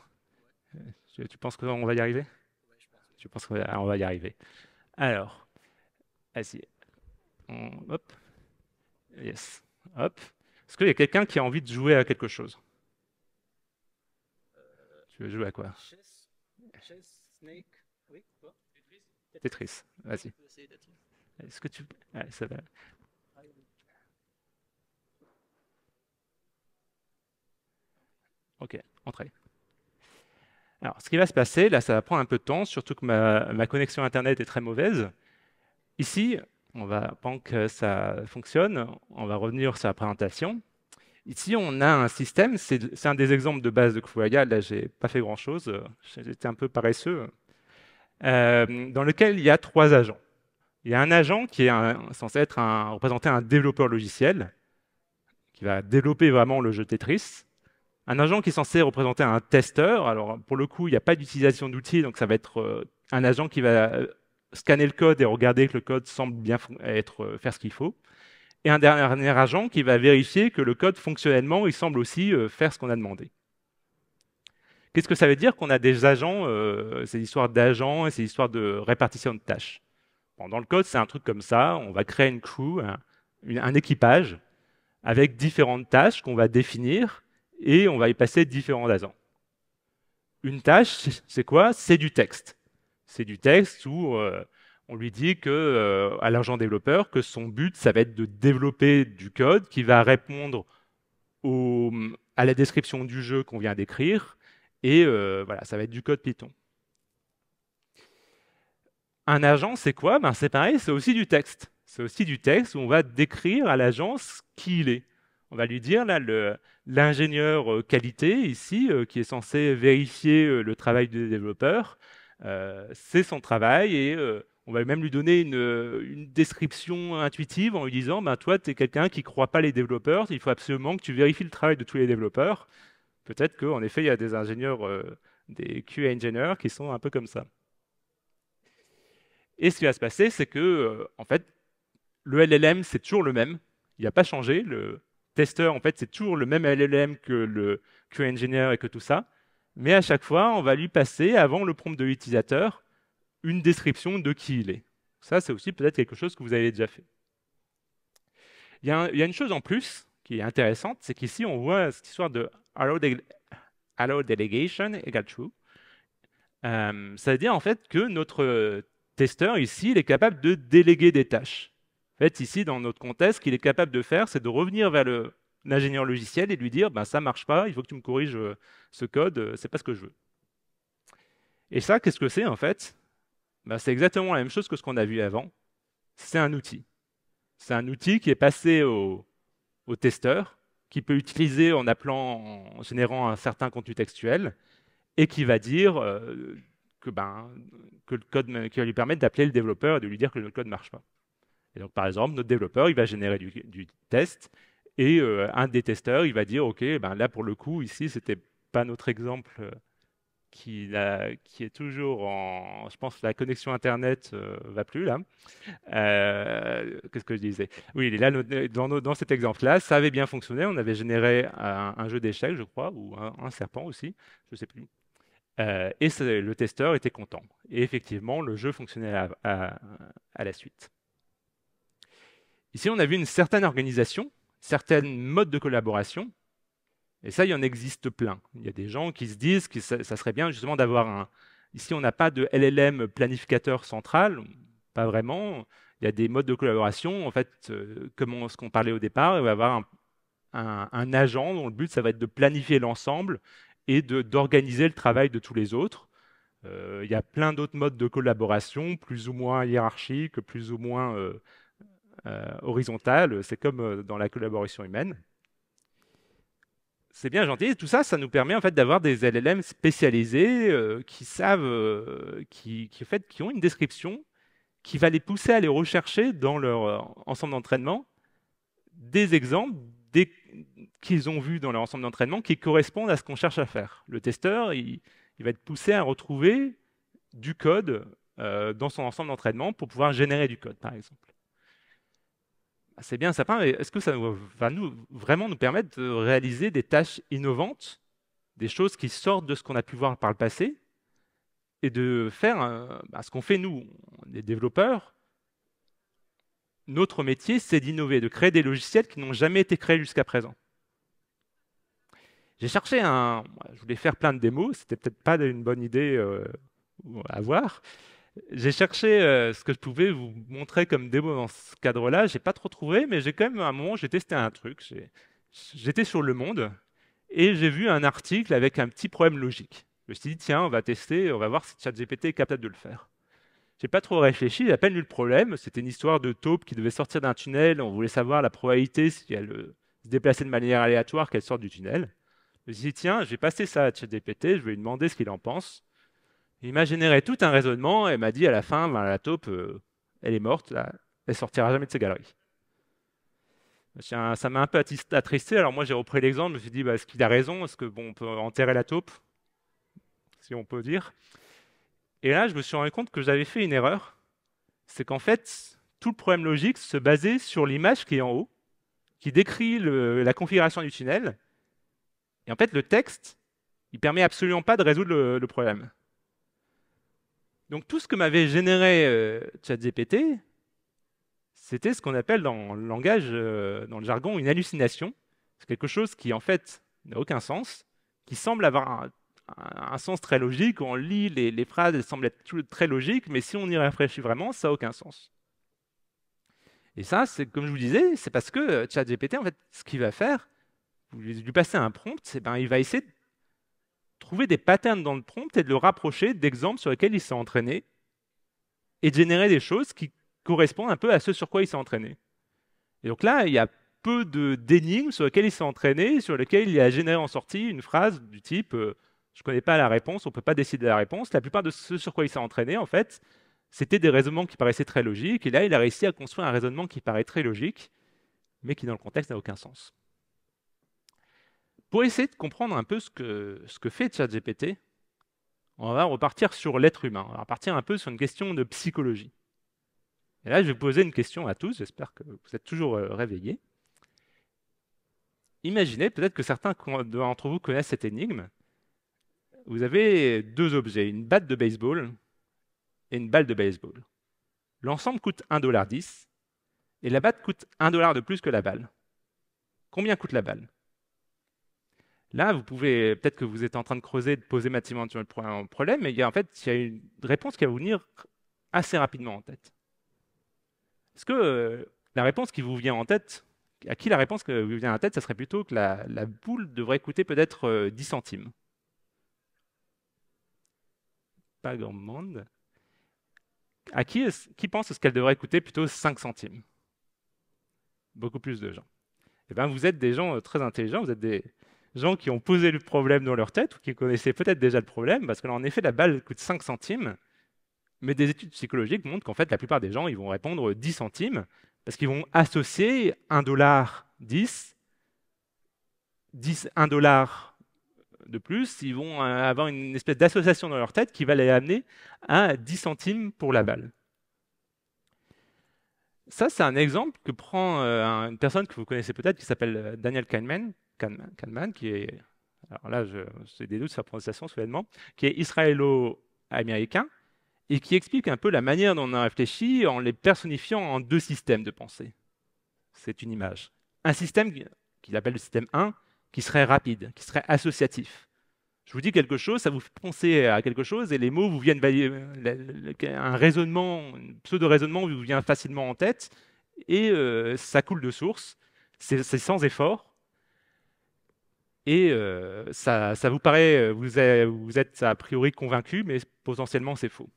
Euh, tu, penses penses qu'on va y arriver je pense. qu'on ah, va, y arriver. Alors, vas-y. Hop. Yes. Hop. Est-ce qu'il y a quelqu'un qui a envie de jouer à quelque chose Tu veux jouer à quoi Chess, Chess Snake, oui, quoi Tetris. Tetris, vas-y. Est-ce que tu. Ah, ok, entrée. Alors, ce qui va se passer, là, ça va prendre un peu de temps, surtout que ma, connexion Internet est très mauvaise. Ici, on va, pendant que ça fonctionne, on va revenir sur la présentation. Ici, on a un système, c'est un des exemples de base de Kufuaga, là, j'ai pas fait grand-chose, j'étais un peu paresseux, euh, dans lequel il y a trois agents. Il y a un agent qui est censé être un, représenter un développeur logiciel, qui va développer vraiment le jeu Tetris. Un agent qui est censé représenter un testeur. Alors, pour le coup, il n'y a pas d'utilisation d'outils, donc ça va être euh, un agent qui va euh, scanner le code et regarder que le code semble bien être, euh, faire ce qu'il faut. Et un dernier agent qui va vérifier que le code fonctionnellement, il semble aussi faire ce qu'on a demandé. Qu'est-ce que ça veut dire qu'on a des agents, C'est ces histoires d'agents et ces histoires de répartition de tâches dans le code, c'est un truc comme ça. On va créer une crew, un, équipage, avec différentes tâches qu'on va définir et on va y passer différents agents. Une tâche, c'est quoi C'est du texte. C'est du texte où euh, on lui dit que, euh, à l'agent développeur que son but, ça va être de développer du code qui va répondre à la description du jeu qu'on vient d'écrire. Et euh, voilà, ça va être du code Python. Un agent, c'est quoi ben, C'est pareil, c'est aussi du texte. C'est aussi du texte où on va décrire à l'agence qui il est. On va lui dire, là, l'ingénieur euh, qualité, ici, euh, qui est censé vérifier euh, le travail des développeurs, c'est son travail et on va même lui donner une, description intuitive en lui disant ben, Toi, tu es quelqu'un qui ne croit pas les développeurs, il faut absolument que tu vérifies le travail de tous les développeurs. Peut-être qu'en effet, il y a des ingénieurs, des QA engineers qui sont un peu comme ça. Et ce qui va se passer, c'est que, euh, en fait, le LLM, c'est toujours le même. Il n'a pas changé. Le testeur, en fait, c'est toujours le même LLM que le QA engineer et que tout ça. Mais à chaque fois, on va lui passer, avant le prompt de l'utilisateur, une description de qui il est. Ça, c'est aussi peut-être quelque chose que vous avez déjà fait. Il y, a, il une chose en plus qui est intéressante, c'est qu'ici, on voit cette histoire de allow, delegation égale true. Euh, ça veut dire en fait que notre testeur, ici, il est capable de déléguer des tâches. En fait, ici, dans notre contexte, ce qu'il est capable de faire, c'est de revenir vers l'ingénieur logiciel et lui dire ben, ça ne marche pas, il faut que tu me corriges euh, ce code, euh, c'est pas ce que je veux. Et ça, qu'est-ce que c'est en fait ben, C'est exactement la même chose que ce qu'on a vu avant. C'est un outil. C'est un outil qui est passé au, testeur, qui peut utiliser en appelant, en générant un certain contenu textuel, et qui va dire euh, que, ben, que le code qui va lui permettre d'appeler le développeur et de lui dire que le code ne marche pas. Et donc, par exemple, notre développeur, il va générer du, du test et euh, un des testeurs, il va dire, OK, ben là, pour le coup, ici, c'était pas notre exemple euh, qui, qui, est toujours en... Je pense la connexion Internet ne euh, va plus, là. Qu'est-ce que je disais Oui, là, dans, dans cet exemple-là, ça avait bien fonctionné. On avait généré un, jeu d'échecs, je crois, ou un, un serpent aussi, je ne sais plus. Euh, et le testeur était content. Et effectivement, le jeu fonctionnait à, la suite. Ici, on a vu une certaine organisation, certains modes de collaboration. Et ça, il y en existe plein. Il y a des gens qui se disent que ça, serait bien justement d'avoir un... Ici, on n'a pas de LLM planificateur central, pas vraiment. Il y a des modes de collaboration, en fait, euh, comme ce qu'on parlait au départ, il va y avoir un, un agent dont le but, ça va être de planifier l'ensemble et d'organiser le travail de tous les autres. Euh, il y a plein d'autres modes de collaboration, plus ou moins hiérarchiques, plus ou moins euh, euh horizontales. C'est comme euh, dans la collaboration humaine. C'est bien gentil. tout ça, ça nous permet en fait d'avoir des LLM spécialisés qui savent, qui, en fait, qui ont une description qui va les pousser à les rechercher dans leur ensemble d'entraînement des exemples qu'ils ont vu dans leur ensemble d'entraînement qui correspondent à ce qu'on cherche à faire. Le testeur, il, va être poussé à retrouver du code euh, dans son ensemble d'entraînement pour pouvoir générer du code, par exemple. Ah, c'est bien sympa, mais est-ce que ça va nous, vraiment nous permettre de réaliser des tâches innovantes, des choses qui sortent de ce qu'on a pu voir par le passé, et de faire euh, bah, ce qu'on fait nous, les développeurs, notre métier, c'est d'innover, de créer des logiciels qui n'ont jamais été créés jusqu'à présent. J'ai cherché un... Je voulais faire plein de démos, c'était peut-être pas une bonne idée euh, à voir. J'ai cherché euh, ce que je pouvais vous montrer comme démo dans ce cadre-là. J'ai pas trop trouvé, mais j'ai quand même à un moment j'ai testé un truc. J'étais sur Le Monde et j'ai vu un article avec un petit problème logique. Je me suis dit tiens, on va tester, on va voir si ChatGPT est capable de le faire. J'ai pas trop réfléchi, j'ai à peine eu le problème. C'était une histoire de taupe qui devait sortir d'un tunnel. On voulait savoir la probabilité si elle euh, se déplaçait de manière aléatoire qu'elle sorte du tunnel. Je me suis dit, tiens, j'ai passé ça à ChatGPT, je vais lui demander ce qu'il en pense. Il m'a généré tout un raisonnement et m'a dit à la fin, ben, la taupe, euh, elle est morte, là. elle sortira jamais de ses galeries. Ça m'a un peu attristé. Alors moi, j'ai repris l'exemple, je me suis dit, bah, est-ce qu'il a raison Est-ce qu'on peut enterrer la taupe Si on peut dire. Et là, je me suis rendu compte que j'avais fait une erreur. C'est qu'en fait, tout le problème logique se basait sur l'image qui est en haut, qui décrit la configuration du tunnel. Et en fait, le texte, il permet absolument pas de résoudre le, problème. Donc tout ce que m'avait généré euh, ChatGPT, c'était ce qu'on appelle dans le langage, euh, dans le jargon, une hallucination. C'est quelque chose qui en fait n'a aucun sens, qui semble avoir un, un sens très logique, on lit les, phrases, elles semblent être très logiques, mais si on y réfléchit vraiment, ça n'a aucun sens. Et ça, c'est comme je vous disais, c'est parce que euh, ChatGPT, en fait, ce qu'il va faire, vous lui passez un prompt, c'est eh ben, il va essayer de trouver des patterns dans le prompt et de le rapprocher d'exemples sur lesquels il s'est entraîné et de générer des choses qui correspondent un peu à ce sur quoi il s'est entraîné. Et donc là, il y a peu d'énigmes sur lesquelles il s'est entraîné, sur lesquelles il a généré en sortie une phrase du type euh, je ne connais pas la réponse, on ne peut pas décider la réponse. La plupart de ce sur quoi il s'est entraîné, en fait, c'était des raisonnements qui paraissaient très logiques. Et là, il a réussi à construire un raisonnement qui paraît très logique, mais qui, dans le contexte, n'a aucun sens. Pour essayer de comprendre un peu ce que, ce que fait ChatGPT, on va repartir sur l'être humain. On va repartir un peu sur une question de psychologie. Et là, je vais poser une question à tous. J'espère que vous êtes toujours euh, réveillés. Imaginez, peut-être que certains d'entre vous connaissent cette énigme vous avez deux objets, une batte de baseball et une balle de baseball. L'ensemble coûte 1,10$ et la batte coûte 1$ de plus que la balle. Combien coûte la balle Là, vous pouvez, peut-être que vous êtes en train de creuser, de poser mathématiquement sur le problème, mais il y a, en fait, il y a une réponse qui va vous venir assez rapidement en tête. Est-ce que euh, la réponse qui vous vient en tête, à qui la réponse qui vous vient en tête, ça serait plutôt que la, boule devrait coûter peut-être 10 euh, centimes pas grand monde. À qui, pense ce qu'elle devrait coûter plutôt 5 centimes Beaucoup plus de gens. Eh bien, vous êtes des gens euh, très intelligents, vous êtes des gens qui ont posé le problème dans leur tête ou qui connaissaient peut-être déjà le problème, parce que en effet, la balle coûte 5 centimes, mais des études psychologiques montrent qu'en fait, la plupart des gens, ils vont répondre 10 centimes, parce qu'ils vont associer 1 dollar 10, 10, 1 dollar de plus, ils vont euh, avoir une espèce d'association dans leur tête qui va les amener à 10 centimes pour la balle. Ça, c'est un exemple que prend euh, une personne que vous connaissez peut-être qui s'appelle euh, Daniel Kahneman, Kahneman, qui est, alors là, des prononciation qui est israélo-américain et qui explique un peu la manière dont on a réfléchi en les personnifiant en deux systèmes de pensée. C'est une image. Un système qu'il appelle le système 1, qui serait rapide, qui serait associatif. Je vous dis quelque chose, ça vous fait penser à quelque chose, et les mots vous viennent un raisonnement, un pseudo-raisonnement vous vient facilement en tête, et euh, ça coule de source, c'est sans effort, et euh, ça, vous paraît, vous êtes, vous êtes a priori convaincu, mais potentiellement c'est faux.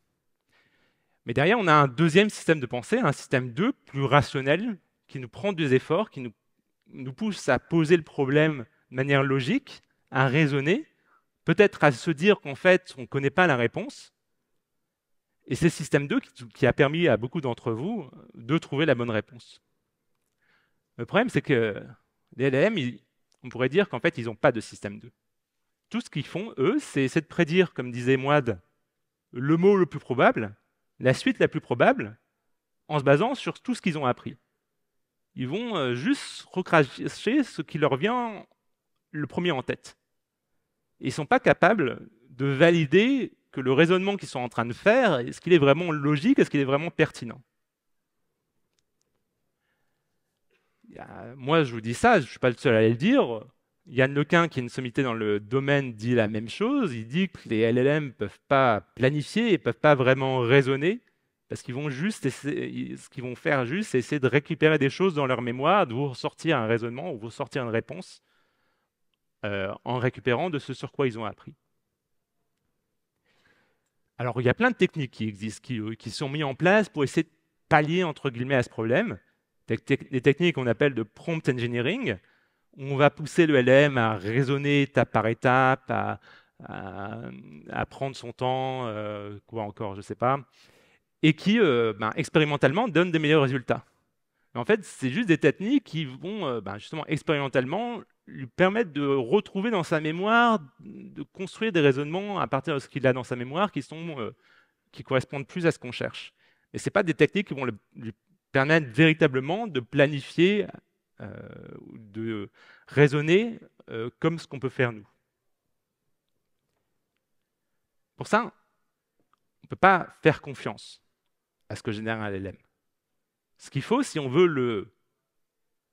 Mais derrière, on a un deuxième système de pensée, un système 2, plus rationnel, qui nous prend des efforts, qui nous, nous pousse à poser le problème manière logique, à raisonner, peut-être à se dire qu'en fait, on ne connaît pas la réponse. Et c'est système 2 qui a permis à beaucoup d'entre vous euh, de trouver la bonne réponse. Le problème, c'est que les L.M. on pourrait dire qu'en fait, ils n'ont pas de système 2. Tout ce qu'ils font, eux, c'est essayer de prédire, comme disait Moad, le mot le plus probable, la suite la plus probable, en se basant sur tout ce qu'ils ont appris. Ils vont euh, juste recracher ce qui leur vient le premier en tête. Ils ne sont pas capables de valider que le raisonnement qu'ils sont en train de faire, est-ce qu'il est vraiment logique, est-ce qu'il est vraiment pertinent Moi, je vous dis ça, je ne suis pas le seul à le dire. Yann Lequin, qui est une sommité dans le domaine, dit la même chose. Il dit que les LLM ne peuvent pas planifier et ne peuvent pas vraiment raisonner parce qu'ils vont juste essayer, ce qu'ils vont faire juste, c'est essayer de récupérer des choses dans leur mémoire, de vous sortir un raisonnement ou vous sortir une réponse. Euh, en récupérant de ce sur quoi ils ont appris. Alors, il y a plein de techniques qui existent, qui, euh, qui sont mises en place pour essayer de pallier, entre guillemets, à ce problème. Des, techniques qu'on appelle de prompt engineering, où on va pousser le LM à raisonner étape par étape, à, prendre son temps, euh, quoi encore, je ne sais pas, et qui, ben, expérimentalement, donne des meilleurs résultats. Mais en fait, c'est juste des techniques qui vont, ben, justement, expérimentalement lui permettre de retrouver dans sa mémoire, de construire des raisonnements à partir de ce qu'il a dans sa mémoire qui, sont, euh, qui correspondent plus à ce qu'on cherche. Mais ce pas des techniques qui vont le, lui permettre véritablement de planifier, euh, de raisonner euh, comme ce qu'on peut faire nous. Pour ça, on ne peut pas faire confiance à ce que génère un LLM. Ce qu'il faut, si on veut le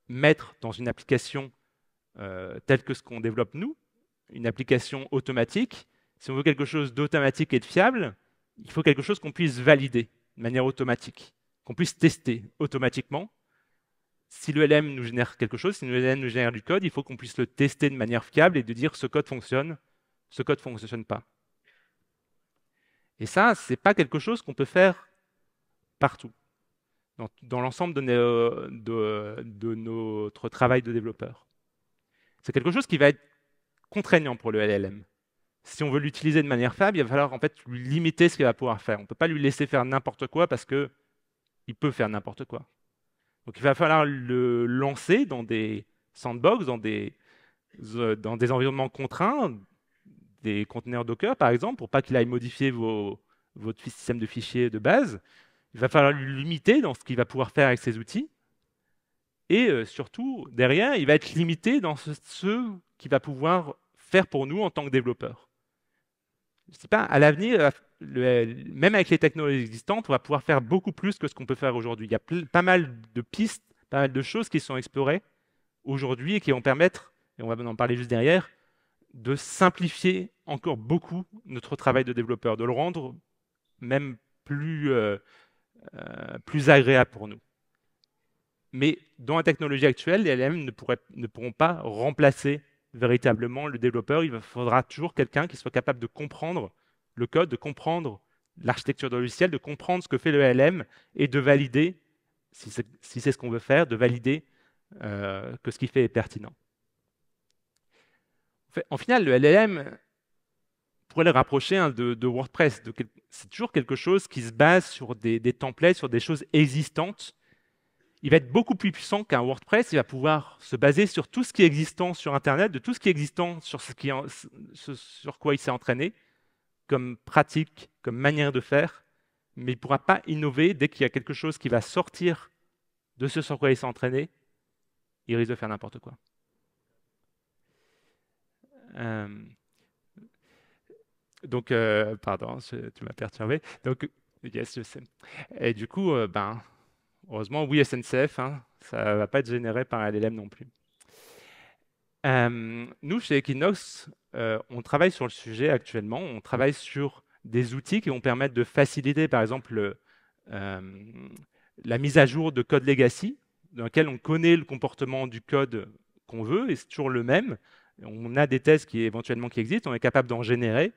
mettre dans une application euh, tel que ce qu'on développe nous, une application automatique, si on veut quelque chose d'automatique et de fiable, il faut quelque chose qu'on puisse valider de manière automatique, qu'on puisse tester automatiquement. Si le LM nous génère quelque chose, si l'ELM nous génère du code, il faut qu'on puisse le tester de manière fiable et de dire ce code fonctionne, ce code ne fonctionne pas. Et ça, ce n'est pas quelque chose qu'on peut faire partout, dans, l'ensemble euh, de notre travail de développeur. C'est quelque chose qui va être contraignant pour le LLM. Si on veut l'utiliser de manière faible, il va falloir en fait limiter ce qu'il va pouvoir faire. On ne peut pas lui laisser faire n'importe quoi parce qu'il peut faire n'importe quoi. Donc il va falloir le lancer dans des sandbox, dans des, euh, des environnements contraints, des conteneurs Docker par exemple, pour pas qu'il aille modifier votre système de fichiers de base. Il va falloir le limiter dans ce qu'il va pouvoir faire avec ses outils. Et euh, surtout, derrière, il va être limité dans ce, qu'il va pouvoir faire pour nous en tant que développeur. Je ne sais pas, à l'avenir, euh, même avec les technologies existantes, on va pouvoir faire beaucoup plus que ce qu'on peut faire aujourd'hui. Il y a pas mal de pistes, pas mal de choses qui sont explorées aujourd'hui et qui vont permettre, et on va en parler juste derrière, de simplifier encore beaucoup notre travail de développeur, de le rendre même plus, euh, plus agréable pour nous. Mais dans la technologie actuelle, les LLM ne, pourront pas remplacer véritablement le développeur. Il faudra toujours quelqu'un qui soit capable de comprendre le code, de comprendre l'architecture de logiciel, de comprendre ce que fait le LLM et de valider, si c'est ce qu'on veut faire, de valider euh, que ce qu'il fait est pertinent. En final, le LLM, pourrait le rapprocher hein, de, WordPress. C'est toujours quelque chose qui se base sur des templates, sur des choses existantes il va être beaucoup plus puissant qu'un WordPress. Il va pouvoir se baser sur tout ce qui est existant sur Internet, de tout ce qui est existant sur, ce qui, sur quoi il s'est entraîné, comme pratique, comme manière de faire. Mais il ne pourra pas innover dès qu'il y a quelque chose qui va sortir de ce sur quoi il s'est entraîné. Il risque de faire n'importe quoi. Euh, donc, euh, pardon, tu m'as perturbé. Donc, yes, je sais. Et du coup, euh, ben, Heureusement, oui, SNCF, hein, ça ne va pas être généré par non plus. Euh, nous, chez Equinox, euh, on travaille sur le sujet actuellement. On travaille sur des outils qui vont permettre de faciliter, par exemple, euh, la mise à jour de code legacy, dans lequel on connaît le comportement du code qu'on veut, et c'est toujours le même. On a des tests qui éventuellement qui existent, on est capable d'en générer,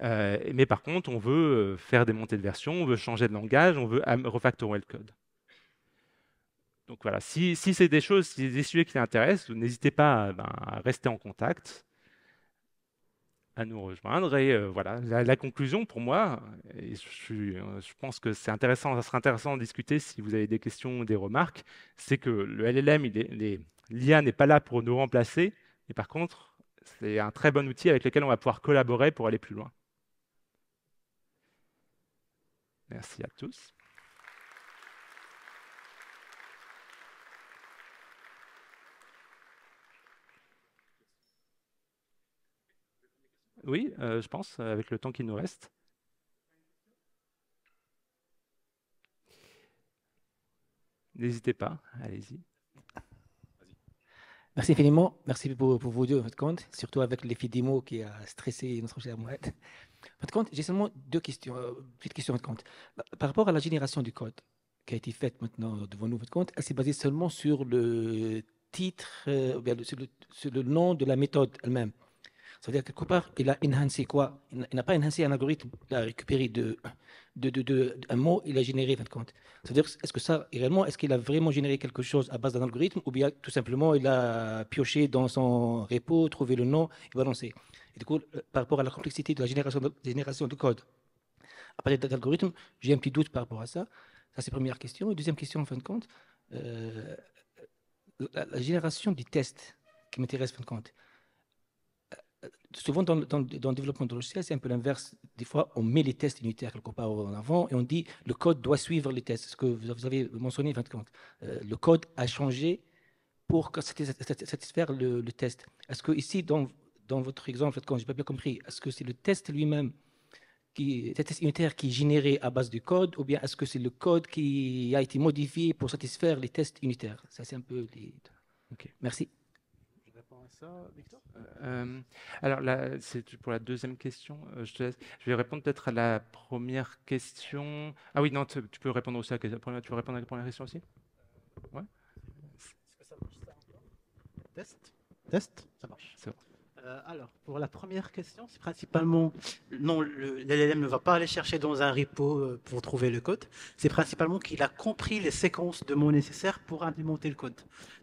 mais par contre, on veut faire des montées de version, on veut changer de langage, on veut refactorer le code donc voilà, si, c'est des choses, si des sujets qui t'intéressent, n'hésitez pas euh, ben, à rester en contact, à nous rejoindre. Et euh, voilà, la, conclusion pour moi, et je, euh, je pense que c'est intéressant, ça sera intéressant de discuter si vous avez des questions ou des remarques, c'est que le LLM, l'IA n'est pas là pour nous remplacer, mais par contre, c'est un très bon outil avec lequel on va pouvoir collaborer pour aller plus loin. Merci à tous. Oui, euh, je pense, avec le temps qui nous reste. N'hésitez pas, allez-y. Merci infiniment, merci pour, pour vos deux, votre compte, surtout avec l'effet démo qui a stressé notre cher Moët. compte, j'ai seulement deux questions, euh, compte. Euh, par rapport à la génération du code qui a été faite maintenant devant nous, votre compte, elle s'est basée seulement sur le titre, sur le nom de la méthode elle-même. Ça veut dire quelque part, il a enhancé quoi Il n'a pas enhancé un algorithme, il a récupéré de, de, de, un mot, il a généré, 20 comptes C'est-à-dire, est-ce que ça, réellement, est-ce qu'il a vraiment généré quelque chose à base d'un algorithme ou bien tout simplement, il a pioché dans son repo, trouvé le nom et balancé Et du coup, euh, par rapport à la complexité de la génération de, génération de code à partir d'algorithme, j'ai un petit doute par rapport à ça. Ça, c'est première question. Et deuxième question, en fin de compte, euh, la, génération du test qui m'intéresse, en fin de compte souvent dans, dans, dans, le développement de logiciels, c'est un peu l'inverse. Des fois, on met les tests unitaires quelque part en avant et on dit le code doit suivre les tests. Ce que vous avez mentionné, euh, le code a changé pour satisfaire le, test. Est-ce que ici, dans, dans votre exemple, quand j'ai pas bien compris, est-ce que c'est le test lui-même qui, test unitaire qui est généré à base du code, ou bien est-ce que c'est le code qui a été modifié pour satisfaire les tests unitaires Ça, c'est un peu les... Merci ça, Victor euh, euh, Alors là, c'est pour la deuxième question. Euh, je, je vais répondre peut-être à la première question. Ah oui, non, tu, peux répondre aussi à la première. Tu veux répondre à la première question aussi Test Test Ça marche. alors, pour la première question, c'est principalement. Non, l'LLM ne va pas aller chercher dans un repo pour trouver le code. C'est principalement qu'il a compris les séquences de mots nécessaires pour implémenter le code.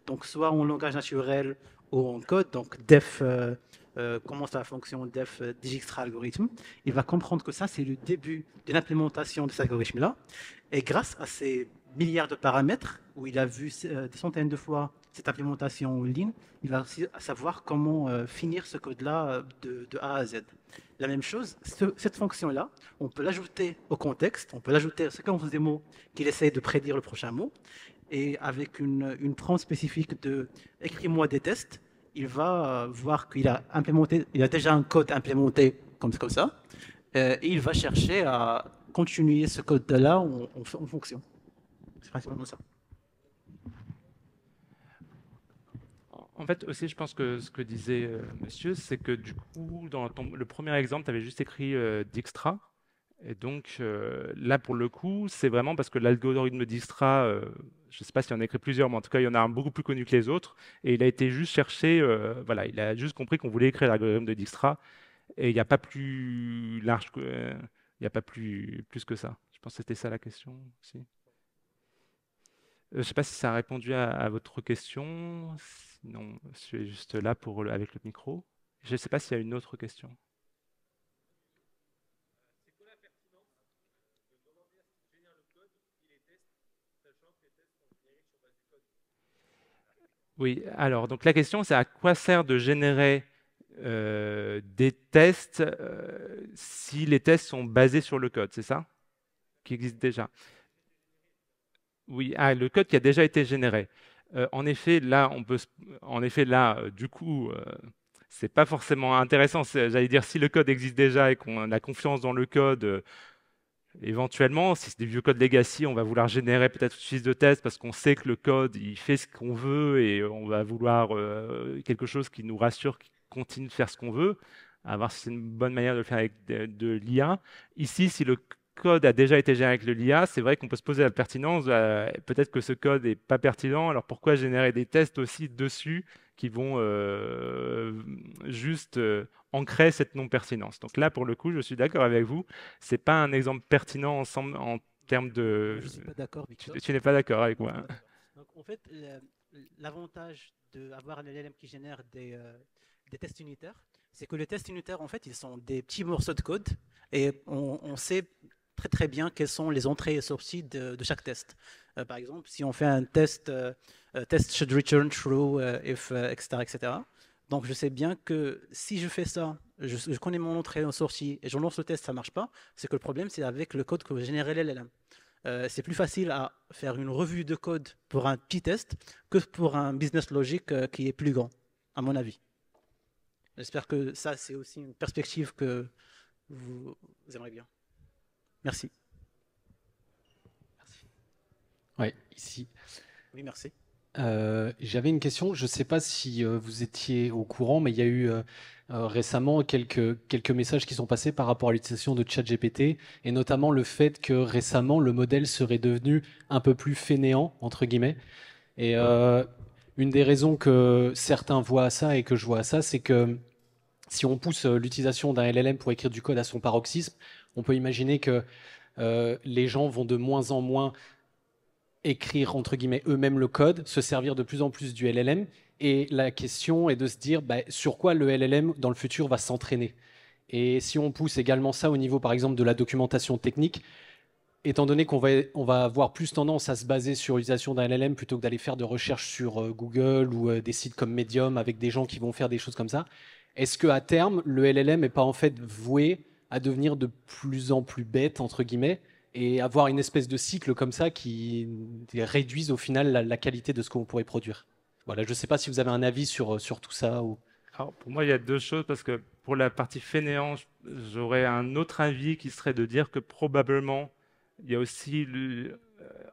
Donc, soit en langage naturel, en code, donc def, commence euh, euh, la comment fonction def euh, digixtra algorithme, il va comprendre que ça, c'est le début de l'implémentation de cet algorithme-là. Et grâce à ces milliards de paramètres, où il a vu des centaines de fois cette implémentation en ligne, il va savoir comment finir ce code-là de, A à Z. La même chose, cette fonction-là, on peut l'ajouter au contexte, on peut l'ajouter à qu'on fait des mots qu'il essaie de prédire le prochain mot, et avec une, une tranche spécifique de écris-moi des tests, il va voir qu'il a implémenté, il a déjà un code implémenté comme, comme ça, euh, et il va chercher à continuer ce code-là en, fonction. C'est principalement ça. En fait, aussi, je pense que ce que disait euh, monsieur, c'est que du coup, dans le premier exemple, tu avais juste écrit euh, Dijkstra. Et donc, là, pour le coup, c'est vraiment parce que l'algorithme Dijkstra je ne sais pas s'il y en a écrit plusieurs, mais en tout cas, il y en a un beaucoup plus connu que les autres. Et il a été juste cherché, euh, voilà, il a juste compris qu'on voulait écrire l'algorithme de Dijkstra. Et il n'y a pas plus large, il n'y a pas plus, plus que ça. Je pense que c'était ça la question euh, je ne sais pas si ça a répondu à, à votre question. Sinon, je suis juste là pour, avec le micro. Je ne sais pas s'il y a une autre question. Oui, alors, donc la question, c'est à quoi sert de générer euh, des tests euh, si les tests sont basés sur le code, c'est ça Qui existe déjà Oui, ah, le code qui a déjà été généré. Euh, en effet, là, on peut, en effet, là, du coup, c'est pas forcément intéressant. J'allais dire, si le code existe déjà et qu'on a confiance dans le code, Éventuellement, si c'est des vieux codes legacy, on va vouloir générer peut-être une suite de tests parce qu'on sait que le code, il fait ce qu'on veut et on va vouloir euh, quelque chose qui nous rassure, qui continue de faire ce qu'on veut, à voir si c'est une bonne manière de le faire avec de, l'IA. Ici, si le code a déjà été généré avec le l'IA, c'est vrai qu'on peut se poser la pertinence, euh, peut-être que ce code n'est pas pertinent, alors pourquoi générer des tests aussi dessus qui vont euh, juste euh, ancrer cette non-pertinence. Donc là, pour le coup, je suis d'accord avec vous. C'est pas un exemple pertinent ensemble en termes de. Je suis pas d'accord, Victor. Tu, n'es pas d'accord avec moi. Donc en fait, l'avantage d'avoir un LLM qui génère euh, des, tests unitaires, c'est que les tests unitaires, en fait, ils sont des petits morceaux de code et on, on sait très très bien quelles sont les entrées et sorties de, chaque test. Euh, par exemple, si on fait un test, euh, euh, test should return true if, etc., etc. Donc je sais bien que si je fais ça, je, connais mon entrée et sortie et je lance le test, ça marche pas. C'est que le problème, c'est avec le code que vous générez l'LLM. c'est plus facile à faire une revue de code pour un petit test que pour un business logic qui est plus grand, à mon avis. J'espère que ça, c'est aussi une perspective que vous, vous aimeriez bien. Merci. Merci. Oui, ici. Oui, merci. Euh, j'avais une question. Je ne sais pas si euh, vous étiez au courant, mais il y a eu euh, récemment quelques, quelques messages qui sont passés par rapport à l'utilisation de ChatGPT, et notamment le fait que récemment le modèle serait devenu un peu plus fainéant, entre guillemets. Et une des raisons que certains voient à ça et que je vois à ça, c'est que si on pousse l'utilisation d'un LLM pour écrire du code à son paroxysme, on peut imaginer que euh, les gens vont de moins en moins écrire entre guillemets eux-mêmes le code, se servir de plus en plus du LLM. Et la question est de se dire bah, sur quoi le LLM dans le futur va s'entraîner. Et si on pousse également ça au niveau par exemple de la documentation technique, étant donné qu'on va, on va avoir plus tendance à se baser sur l'utilisation d'un LLM plutôt que d'aller faire de recherches sur euh, Google ou euh, des sites comme Medium avec des gens qui vont faire des choses comme ça, est-ce qu'à terme, le LLM n'est pas en fait voué à devenir de plus en plus bête, entre guillemets, et avoir une espèce de cycle comme ça qui réduise au final la, qualité de ce qu'on pourrait produire. Voilà, je ne sais pas si vous avez un avis sur, euh, sur tout ça. Ou... pour moi, il y a deux choses, parce que pour la partie fainéant, j'aurais un autre avis qui serait de dire que probablement, il y a aussi euh,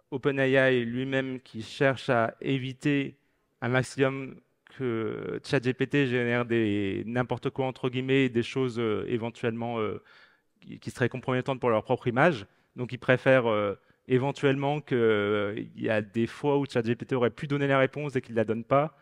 OpenAI lui-même qui cherche à éviter un maximum que ChatGPT génère des n'importe quoi entre guillemets, des choses euh, éventuellement euh, qui seraient compromettantes pour leur propre image. Donc ils préfèrent euh, éventuellement qu'il y a des fois où ChatGPT aurait pu donner la réponse et qu'il ne la donne pas,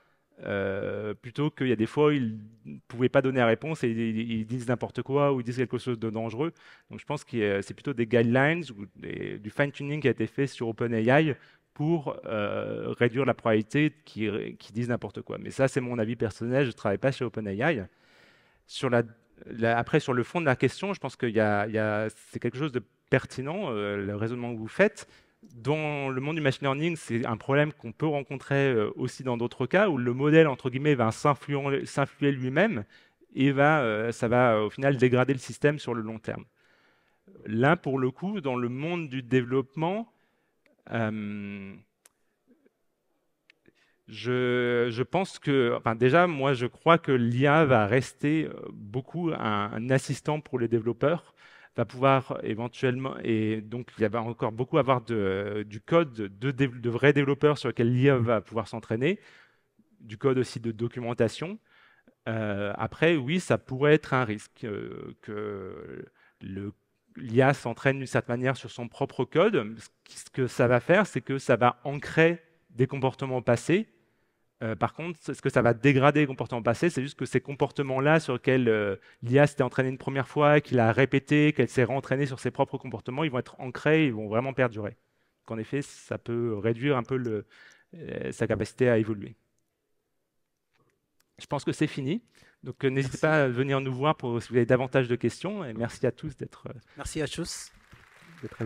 plutôt qu'il y a des fois où il ne pouvait pas donner la réponse et ils, disent n'importe quoi ou ils disent quelque chose de dangereux. Donc je pense que c'est plutôt des guidelines ou du fine-tuning qui a été fait sur OpenAI pour euh, réduire la probabilité qu'ils disent n'importe quoi. Mais ça, c'est mon avis personnel, je ne travaille pas chez OpenAI. Sur après, sur le fond de la question, je pense que c'est quelque chose de pertinent, euh, le raisonnement que vous faites. Dans le monde du machine learning, c'est un problème qu'on peut rencontrer euh, aussi dans d'autres cas où le modèle, entre guillemets, va s'influer lui-même et va, ça va au final dégrader le système sur le long terme. Là, pour le coup, dans le monde du développement, euh, je, pense que, enfin déjà, moi, je crois que l'IA va rester euh, beaucoup un, assistant pour les développeurs, va pouvoir éventuellement, et donc il va encore beaucoup avoir de, du code de, de, vrais développeurs sur lequel l'IA va pouvoir s'entraîner, du code aussi de documentation. Euh, après, oui, ça pourrait être un risque que le l'IA s'entraîne d'une certaine manière sur son propre code, ce que ça va faire, c'est que ça va ancrer des comportements passés. Euh, par contre, ce que ça va dégrader les comportements passés, c'est juste que ces comportements-là sur lesquels euh, l'IA s'était entraînée une première fois, qu'il a répété, qu'elle s'est re-entraînée sur ses propres comportements, ils vont être ancrés, ils vont vraiment perdurer. en effet, ça peut réduire un peu euh, sa capacité à évoluer. Je pense que c'est fini. Donc euh, n'hésitez pas à venir nous voir pour si vous avez davantage de questions. Et merci à tous d'être. Euh, merci à tous d'être